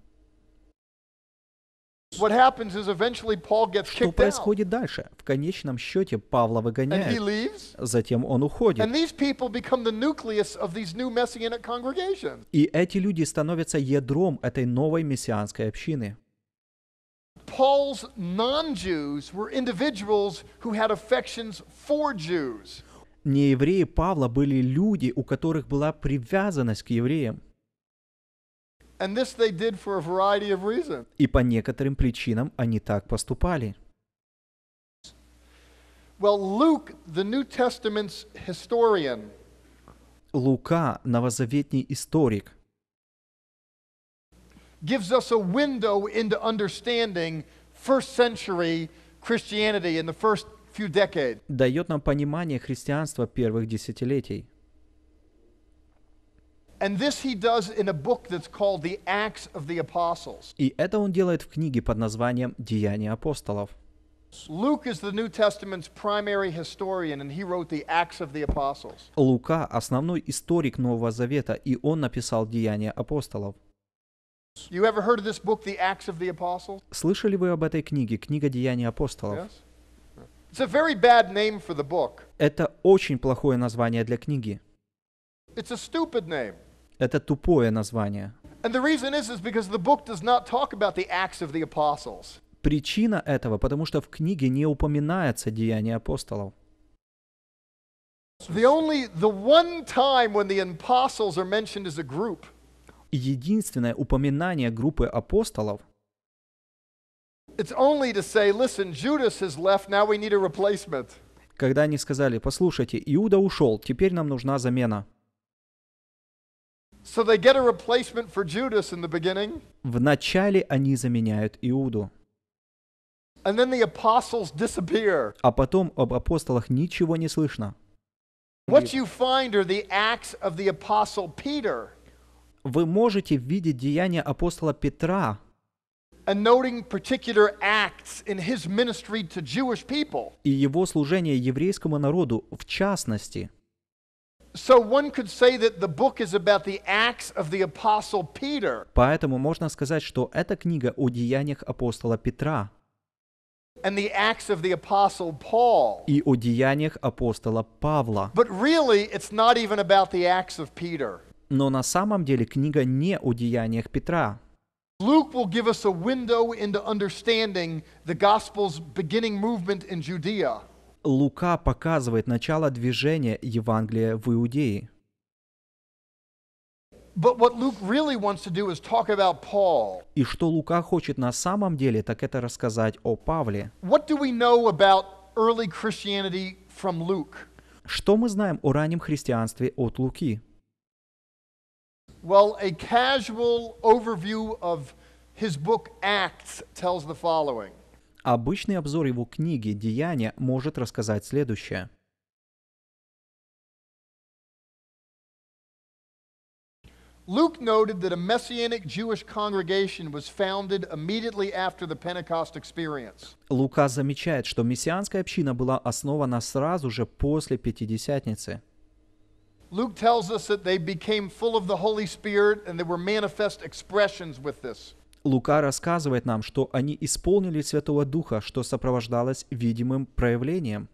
Что происходит дальше? В конечном счете Павла выгоняют, затем он уходит. И эти люди становятся ядром этой новой мессианской общины. Неевреи Павла были люди, у которых была привязанность к евреям. И по некоторым причинам они так поступали. Well, Luke, the New Testament's historian, Лука, новозаветний историк, gives us a window into understanding first century Christianity in the first few decades. Дает нам понимание христианства первых десятилетий. И это он делает в книге под названием «Деяния апостолов». Luke is the New Testament's primary historian, and he wrote the Acts of the Apostles. Лука основной историк Нового Завета, и он написал Деяния апостолов. You ever heard of this book, The Acts of the Apostles? Слышали вы об этой книге, книга Деяний апостолов? Yes? It's a very bad name for the book. Это очень плохое название для книги. It's a stupid name. Это тупое название. Причина этого, потому что в книге не упоминается деяние апостолов. Единственное упоминание группы апостолов. It's Когда они сказали, послушайте, Иуда ушел, теперь нам нужна замена. So they get a replacement for Judas in the beginning. Вначале они заменяют Иуду. And then the apostles disappear. А потом об апостолах ничего не слышно. What you find are the acts of the apostle Peter. Вы можете видеть деяния апостола Петра. And noting particular acts in his ministry to Jewish people. И его служение еврейскому народу в частности. So one could say that the book is about the acts of the apostle Peter. Поэтому можно сказать, что эта книга о деяниях апостола Петра. And the acts of the apostle Paul. И о деяниях апостола Павла. But really, it's not even about the acts of Peter. Но на самом деле книга не о деяниях Петра. Luke will give us a window into understanding the gospel's beginning movement in Judea. Лука показывает начало движения Евангелия в Иудее. И что Лука хочет на самом деле, так это рассказать о Павле. Что мы знаем о раннем христианстве от Луки? Well, a casual overview of his book Acts tells the following. Обычный обзор его книги «Деяния» может рассказать следующее. Luke noted that a messianic Jewish congregation was founded immediately after the Pentecost experience. Лука замечает, что мессианская община была основана сразу же после Пятидесятницы. Luke tells us that they became full of the Holy Spirit and there were manifest expressions with this. Лука рассказывает нам, что они исполнили Святого Духа, что сопровождалось видимым проявлением.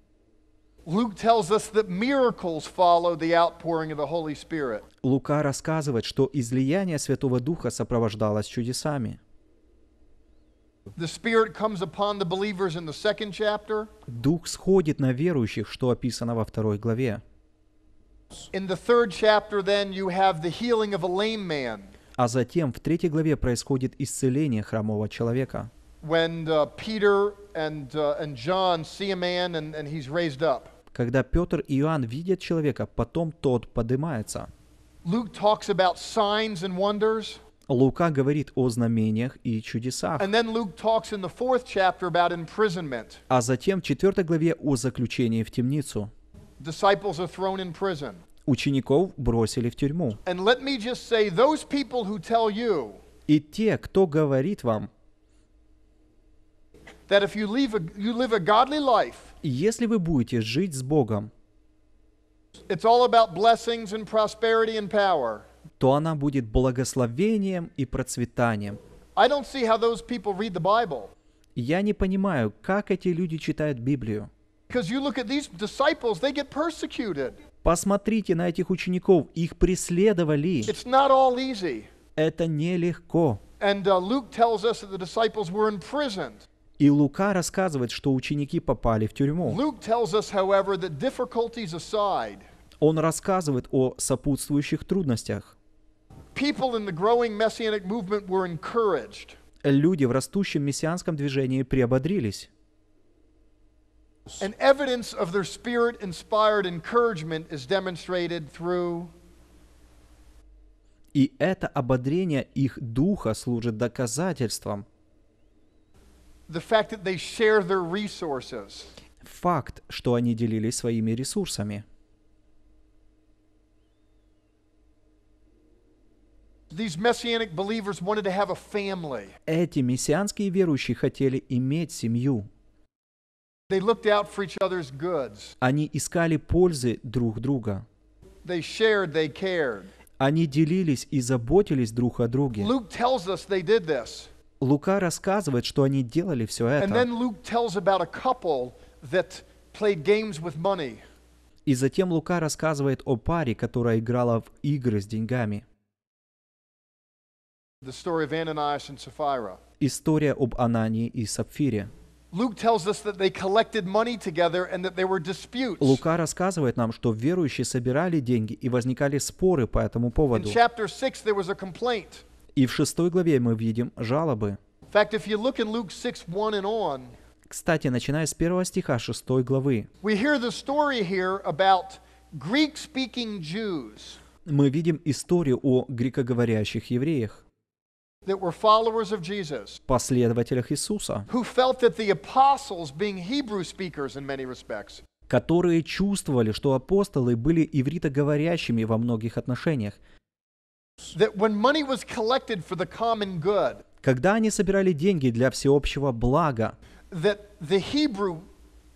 Лука рассказывает, что излияние Святого Духа сопровождалось чудесами. Дух сходит на верующих, что описано во второй главе. In the third chapter, then, you have the healing of a lame man. А затем в третьей главе происходит исцеление хромого человека. Uh, uh, Когда Петр и Иоанн видят человека, потом тот поднимается. Лука говорит о знамениях и чудесах. А затем в четвертой главе о заключении в темницу учеников бросили в тюрьму. И те, кто говорит вам, если вы будете жить с Богом, то она будет благословением и процветанием. Я не понимаю, как эти люди читают Библию. Посмотрите на этих учеников, их преследовали. Это нелегко. Uh, И Лука рассказывает, что ученики попали в тюрьму. Он рассказывает о сопутствующих трудностях. Люди в растущем мессианском движении приободрились. An evidence of their spirit inspired encouragement is demonstrated through и это ободрение их духа служит доказательством. The fact, that they share their resources. Факт, что они делились своими ресурсами. These messianic believers wanted to have a family. Эти мессианские верующие хотели иметь семью. They looked out for each other's goods. Они искали пользы друг друга. They shared, they cared. Они делились и заботились друг о друге. Luke tells us they did this. Лука рассказывает, что они делали все это. And then Luke tells about a couple that played games with money. И затем Лука рассказывает о паре, которая играла в игры с деньгами. The story of Ananias and Sapphira. История об Анании и Сапфире. Лука рассказывает нам, что верующие собирали деньги и возникали споры по этому поводу. И в шестой главе мы видим жалобы. Кстати, начиная с первого стиха шестой главы, мы видим историю о грекоговорящих евреях that were followers of Jesus, последователях Иисуса, who felt that the apostles, being Hebrew speakers in many respects, которые чувствовали, что апостолы были ивритоговорящими во многих отношениях. That when money was collected for the common good, когда они собирали деньги для всеобщего блага, that the Hebrew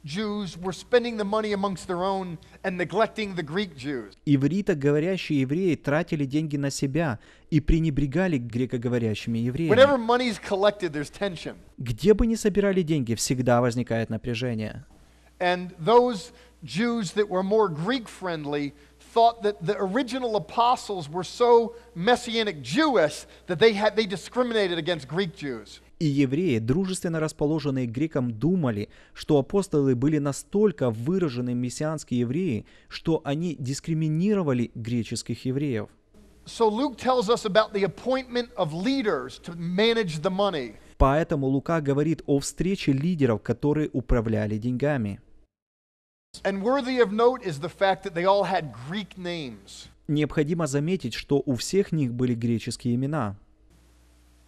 Jews were spending the money amongst their own and neglecting the Greek Jews. Иврита говорящие евреи тратили деньги на себя и пренебрегали грекоговорящими евреями. Whenever money is collected, there's tension. Где бы ни собирали деньги, всегда возникает напряжение. And those Jews that were more Greek friendly thought that the original apostles were so messianic Jewish that they had they discriminated against Greek Jews. И евреи, дружественно расположенные грекам, думали, что апостолы были настолько выражены мессианские евреи, что они дискриминировали греческих евреев. Поэтому Лука говорит о встрече лидеров, которые управляли деньгами. Необходимо заметить, что у всех них были греческие имена.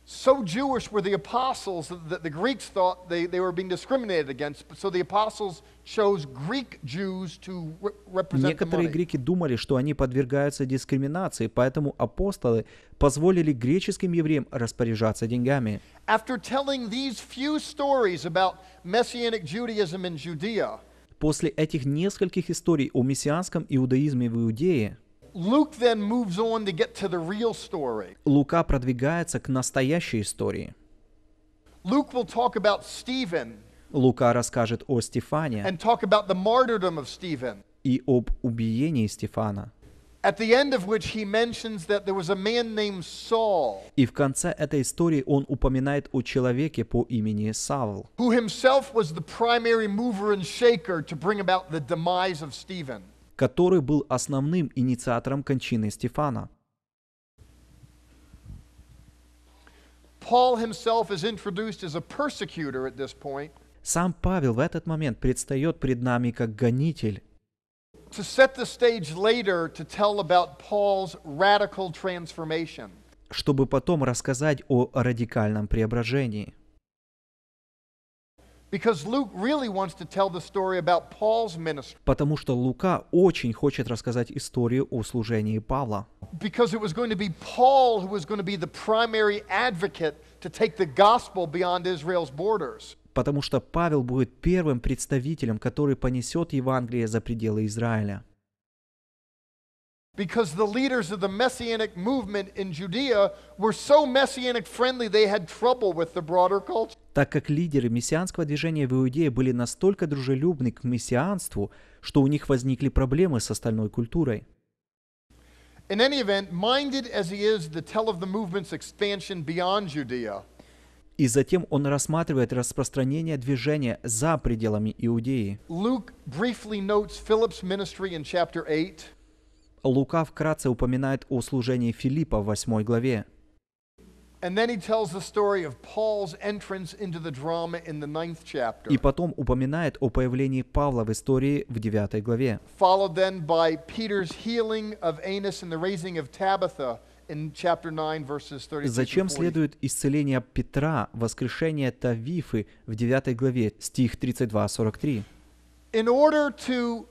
so Jewish were the apostles that the Greeks thought they, they were being discriminated against. So the apostles chose Greek Jews to represent Некоторые греки думали, что они подвергаются дискриминации, поэтому апостолы позволили греческим евреям распоряжаться деньгами. After telling these few stories about Messianic Judaism in Judea, После этих нескольких историй о мессианском иудаизме в Иудее, Luke then moves on to to get the real story. Лука продвигается к настоящей истории. Luke will talk about Stephen. Лука расскажет о Стефане and talk about the martyrdom of Stephen. и об убиении Стефана. At the end of which he mentions that there was a man named Saul, и в конце этой истории он упоминает о человеке по имени Савл, who himself was the primary mover and shaker to bring about the demise of Stephen который был основным инициатором кончины Стефана. Paul himself is introduced as a persecutor at this point. Сам Павел в этот момент предстает пред нами как гонитель. Чтобы потом рассказать о радикальном преображении. Потому что Лука очень хочет рассказать историю о служении Павла. Потому что Павел будет первым представителем, который понесет Евангелие за пределы Израиля. Because the leaders of the Messianic movement in Judea were so messianic friendly, they had trouble with the broader culture так как лидеры мессианского движения в Иудее были настолько дружелюбны к мессианству, что у них возникли проблемы с остальной культурой. In any event, minded as he is to tell of the movement's expansion beyond Judea. И затем он рассматривает распространение движения за пределами Иудеи. Luke briefly notes Philip's ministry in chapter 8. Лука вкратце упоминает о служении Филиппа в 8 главе. И потом упоминает о появлении Павла в истории в 9 главе. Зачем следует исцеление Петра, воскрешение Тавифы в девятой главе, стих 32-43? In order to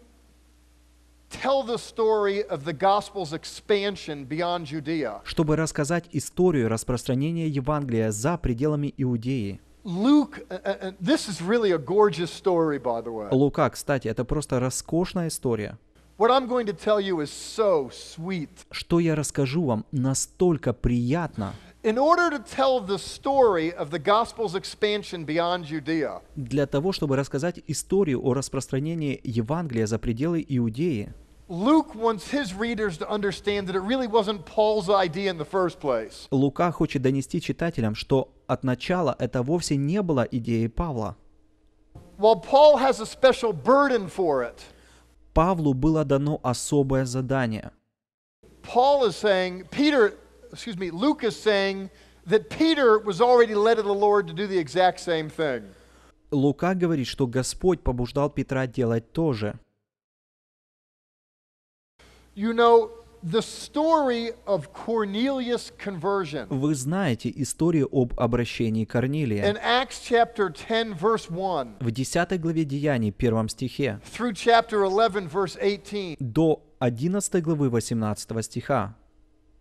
tell the story of the gospel's expansion beyond Judea. Чтобы рассказать историю распространения Евангелия за пределами Иудеи. Luke, uh, uh, uh, this is really a gorgeous story, by the way. Лука, кстати, это просто роскошная история. What I'm going to tell you is so sweet. Что я расскажу вам настолько приятно. In order to tell the story of the gospel's expansion beyond Judea, для того, чтобы рассказать историю о распространении Евангелия за пределы Иудеи, Luke wants his readers to understand that it really wasn't Paul's idea in the first place. Лука хочет донести читателям, что от начала это вовсе не было идеей Павла. While Paul has a special burden for it, Павлу было дано особое задание. Paul is saying, Peter, excuse me, Luke is saying that Peter was already led of the Lord to do the exact same thing. Лука говорит, что Господь побуждал Петра делать то же. You know, the story of Cornelius' conversion. Вы знаете историю об обращении Корнилия. In Acts chapter 10, verse 1, в 10 главе Деяний, первом стихе, through chapter 11, verse 18, до 11 главы 18 стиха.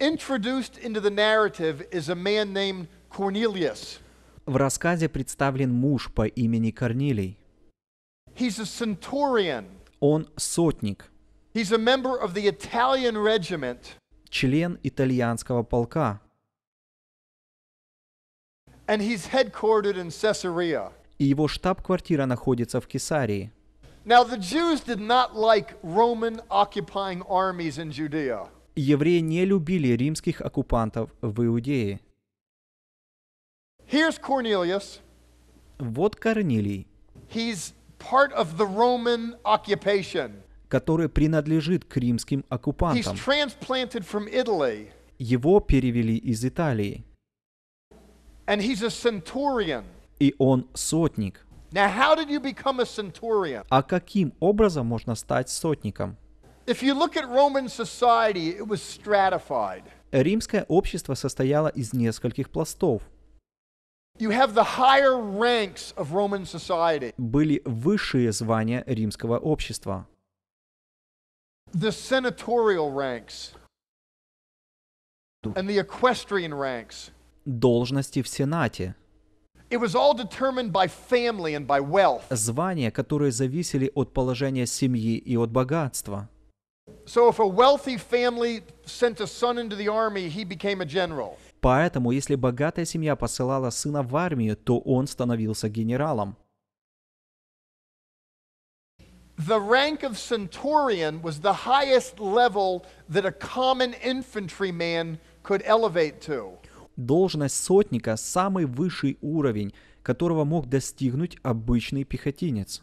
Introduced into the narrative is a man named Cornelius. В рассказе представлен муж по имени Корнилий. He's a centurion. Он сотник. He's a member of the Italian regiment. Член итальянского полка. And he's headquartered in Caesarea. И его штаб-квартира находится в Кесарии. Now the Jews did not like Roman occupying armies in Judea. евреи не любили римских оккупантов в Иудее. Here's Cornelius. Вот Корнилий. He's part of the Roman occupation. Который принадлежит к римским оккупантам. He's transplanted from Italy. Его перевели из Италии. And he's a centurion. И он сотник. Now, how did you become a centurion? А каким образом можно стать сотником? If you look at Roman society, it was stratified. Римское общество состояло из нескольких пластов. You have the higher ranks of Roman society. Были высшие звания римского общества. The senatorial ranks and the equestrian ranks. Должности в Сенате. It was all determined by family and by wealth. Звания, которые зависели от положения семьи и от богатства. Поэтому, если богатая семья посылала сына в армию, то он становился генералом. The rank of centurion was the highest level that a common infantryman could elevate to. Должность сотника – самый высший уровень, которого мог достигнуть обычный пехотинец.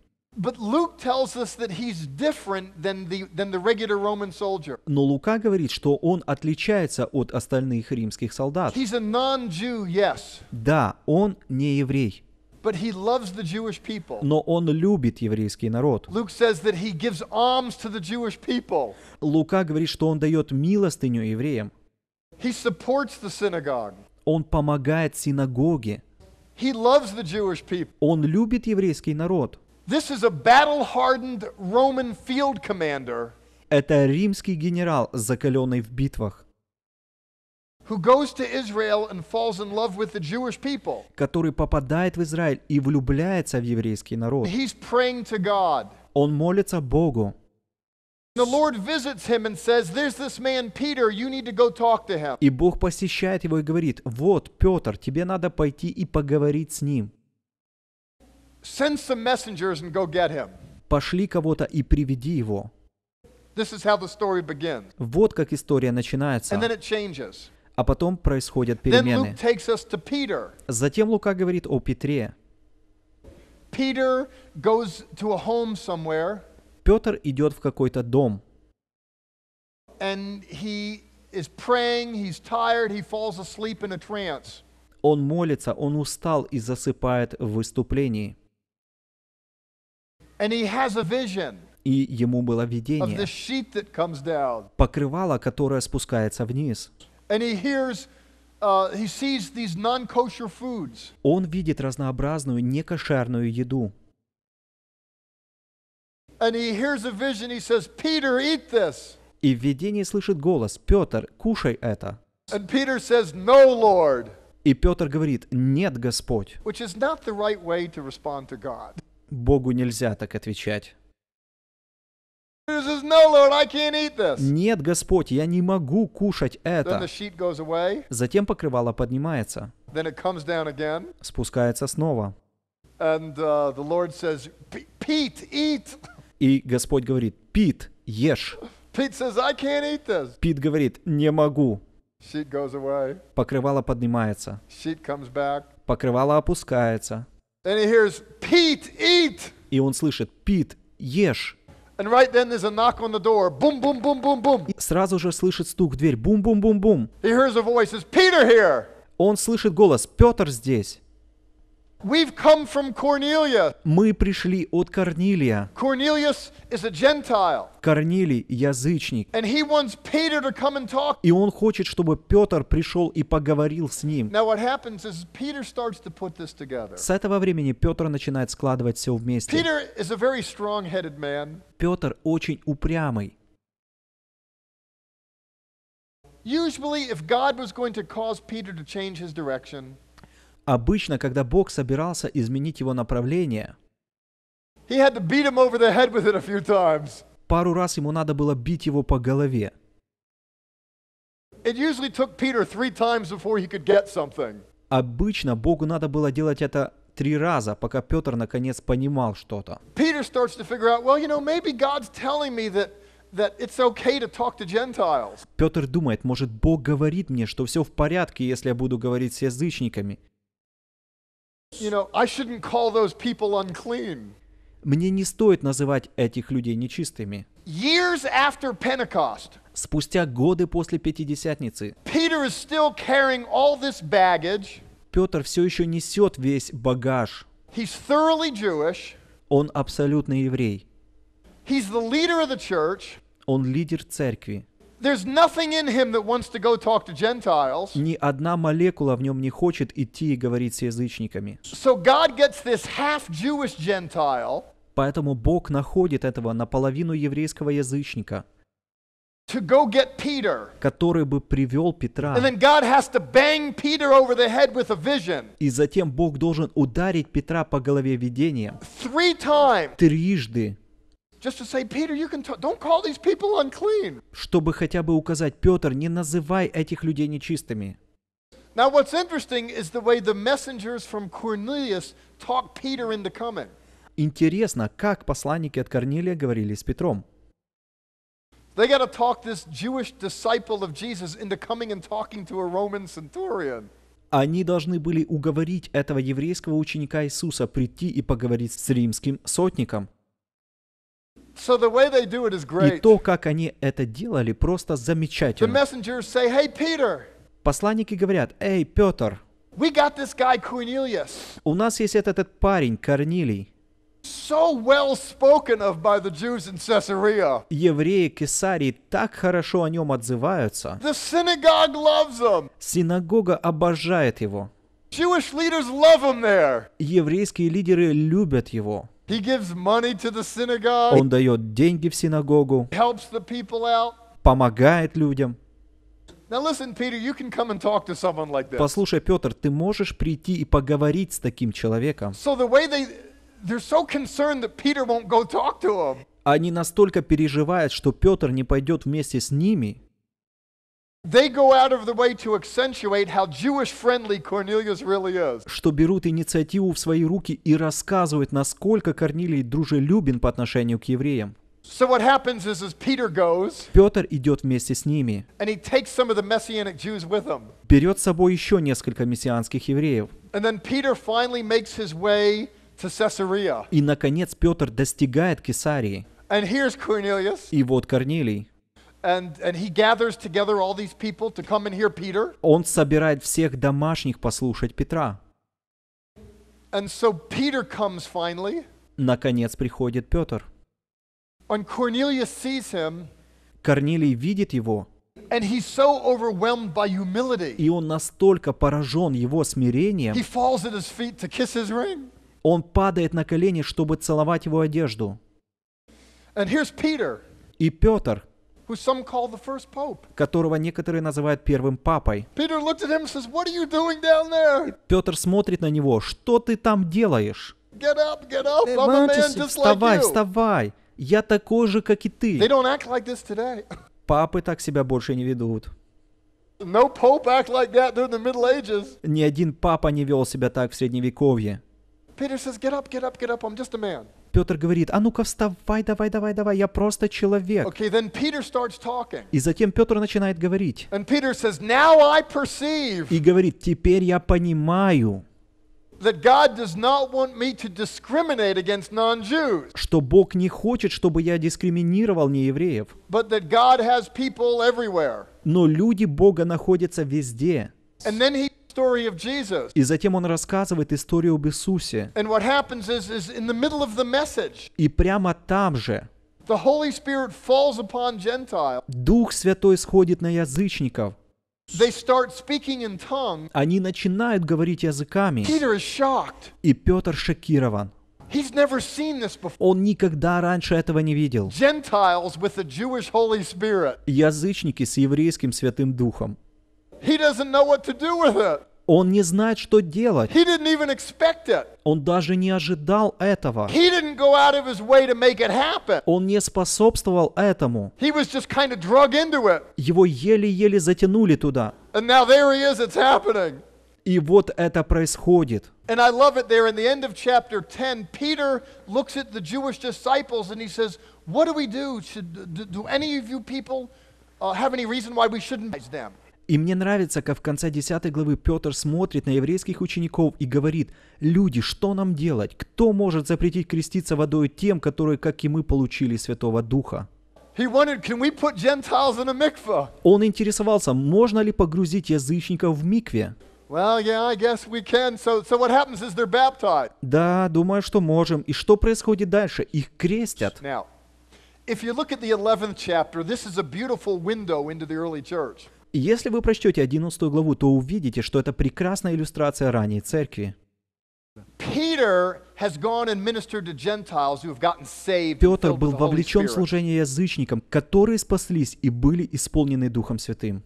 Но Лука говорит, что он отличается от остальных римских солдат. Да, он не еврей. But he loves the Jewish people. Но он любит еврейский народ. Luke says that he gives alms to the Jewish people. Лука говорит, что он дает милостыню евреям. He supports the synagogue. Он помогает синагоге. He loves the Jewish people. Он любит еврейский народ. This is a battle-hardened Roman field commander. Это римский генерал, закаленный в битвах. Who goes to Israel and falls in love with the Jewish people. Который попадает в Израиль и влюбляется в еврейский народ. He's praying to God. Он молится Богу. The Lord visits him and says, "There's this man Peter. You need to go talk to him." И Бог посещает его и говорит: "Вот Петр, тебе надо пойти и поговорить с ним." Send some messengers and go get him. Пошли кого-то и приведи его. This is how the story begins. Вот как история начинается. And then it changes. А потом происходят перемены. Then Luke takes us to Peter. Затем Лука говорит о Петре. Peter goes to a home somewhere. Петр идет в какой-то дом. And he is praying, he's tired, he falls asleep in a trance. Он молится, он устал и засыпает в выступлении. И ему было видение покрывала, которое спускается вниз. Uh, Он видит разнообразную некошерную еду. И в видении слышит голос, «Петр, кушай это». И Петр говорит, «Нет, Господь». Богу нельзя так отвечать. Нет, Господь, я не могу кушать это. Затем покрывало поднимается. Спускается снова. Uh, И Господь говорит, Пит, ешь. Пит говорит, не могу. Покрывало поднимается. Покрывало опускается. And he hears, Pete, eat! И он слышит, Пит, ешь. And right then there's a knock on the door. Boom, boom, boom, boom, boom. И сразу же слышит стук в дверь. Бум, бум, бум, бум. He hears a voice. Is Peter here? Он слышит голос. Петр здесь. We've come from Cornelia. Мы пришли от Корнилия. Cornelius is a Gentile. Корнилий – язычник. And he wants Peter to come and talk. И он хочет, чтобы Петр пришел и поговорил с ним. Now what happens is Peter starts to put this together. С этого времени Петр начинает складывать все вместе. Peter is a very strong-headed man. Петр очень упрямый. Usually, if God was going to cause Peter to change his direction, Обычно, когда Бог собирался изменить его направление, пару раз ему надо было бить его по голове. Обычно Богу надо было делать это три раза, пока Петр наконец понимал что-то. Петр думает, может, Бог говорит мне, что все в порядке, если я буду говорить с язычниками. Мне не стоит называть этих людей нечистыми. Спустя годы после Пятидесятницы Петр все еще несет весь багаж. Он абсолютно еврей. Он лидер церкви. Ни одна молекула в нем не хочет идти и говорить с язычниками. So God gets this half Jewish Gentile. Поэтому Бог находит этого наполовину еврейского язычника. To go get Peter. который бы привел Петра. И затем Бог должен ударить Петра по голове видением. Трижды. Чтобы хотя бы указать, Петр, не называй этих людей нечистыми. Now what's interesting is the way the messengers from Cornelius talked Peter into coming. Интересно, как посланники от Корнилия говорили с Петром. They got to talk this Jewish disciple of Jesus into coming and talking to a Roman centurion. Они должны были уговорить этого еврейского ученика Иисуса прийти и поговорить с римским сотником. И то, как они это делали, просто замечательно. Посланники говорят, «Эй, Петр, у нас есть этот, этот парень, Корнилий, Евреи Кесарии так хорошо о нем отзываются. Синагога обожает его. Еврейские лидеры любят его. He gives money to the synagogue. Он дает деньги в синагогу. Helps the people out. Помогает людям. Послушай, Петр, ты можешь прийти и поговорить с таким человеком. Они настолько переживают, что Петр не пойдет вместе с ними. They go out of the way to accentuate how Jewish friendly Cornelius really is. Что берут инициативу в свои руки и рассказывают, насколько Корнилий дружелюбен по отношению к евреям. So what happens is, is Peter goes, Петр идет вместе с ними. And he takes some of the messianic Jews with him. Берет с собой еще несколько мессианских евреев. And then Peter finally makes his way to Caesarea. И наконец Петр достигает Кесарии. And here's Cornelius. И вот Корнилий. Он собирает всех домашних послушать Петра. And so Peter comes finally. Наконец приходит Петр. And Cornelius sees him. Корнилий видит его. And he's so overwhelmed by humility. И он настолько поражен его смирением. He falls at his feet to kiss his ring. Он падает на колени, чтобы целовать его одежду. And here's Peter. И Петр, которого некоторые называют первым папой. Петр смотрит на него, что ты там делаешь? Вставай, вставай, я такой же, как и ты. <laughs> Папы так себя больше не ведут. Ни один папа не вел себя так в средневековье. Петр говорит, а ну-ка вставай, давай, давай, давай, я просто человек. Okay, then Peter starts talking. И затем Петр начинает говорить. And Peter says, Now I perceive. И говорит, теперь я понимаю что Бог не хочет, чтобы я дискриминировал неевреев. Но люди Бога находятся везде. And then he и затем он рассказывает историю об Иисусе. И прямо там же Дух Святой сходит на язычников. Они начинают говорить языками. И Петр шокирован. Он никогда раньше этого не видел. Язычники с еврейским Святым Духом. He doesn't know what to do with it. Он не знает, что делать. He didn't even expect it. Он даже не ожидал этого. He didn't go out of his way to make it happen. Он не способствовал этому. He was just kind of drug into it. Его еле-еле затянули туда. And now there he is, it's happening. И вот это происходит. And I love it there in the end of chapter 10, Peter looks at the Jewish disciples and he says, "What do we do? Should do, do any of you people uh, have any reason why we shouldn't them?" И мне нравится, как в конце 10 главы Петр смотрит на еврейских учеников и говорит, «Люди, что нам делать? Кто может запретить креститься водой тем, которые, как и мы, получили Святого Духа?» Он интересовался, можно ли погрузить язычников в микве. Да, думаю, что можем. И что происходит дальше? Их крестят. Now, if you look at the 11th chapter, this is a beautiful window into the early church. Если вы прочтете 11 главу, то увидите, что это прекрасная иллюстрация ранней церкви. Петр был вовлечен в служение язычникам, которые спаслись и были исполнены Духом Святым.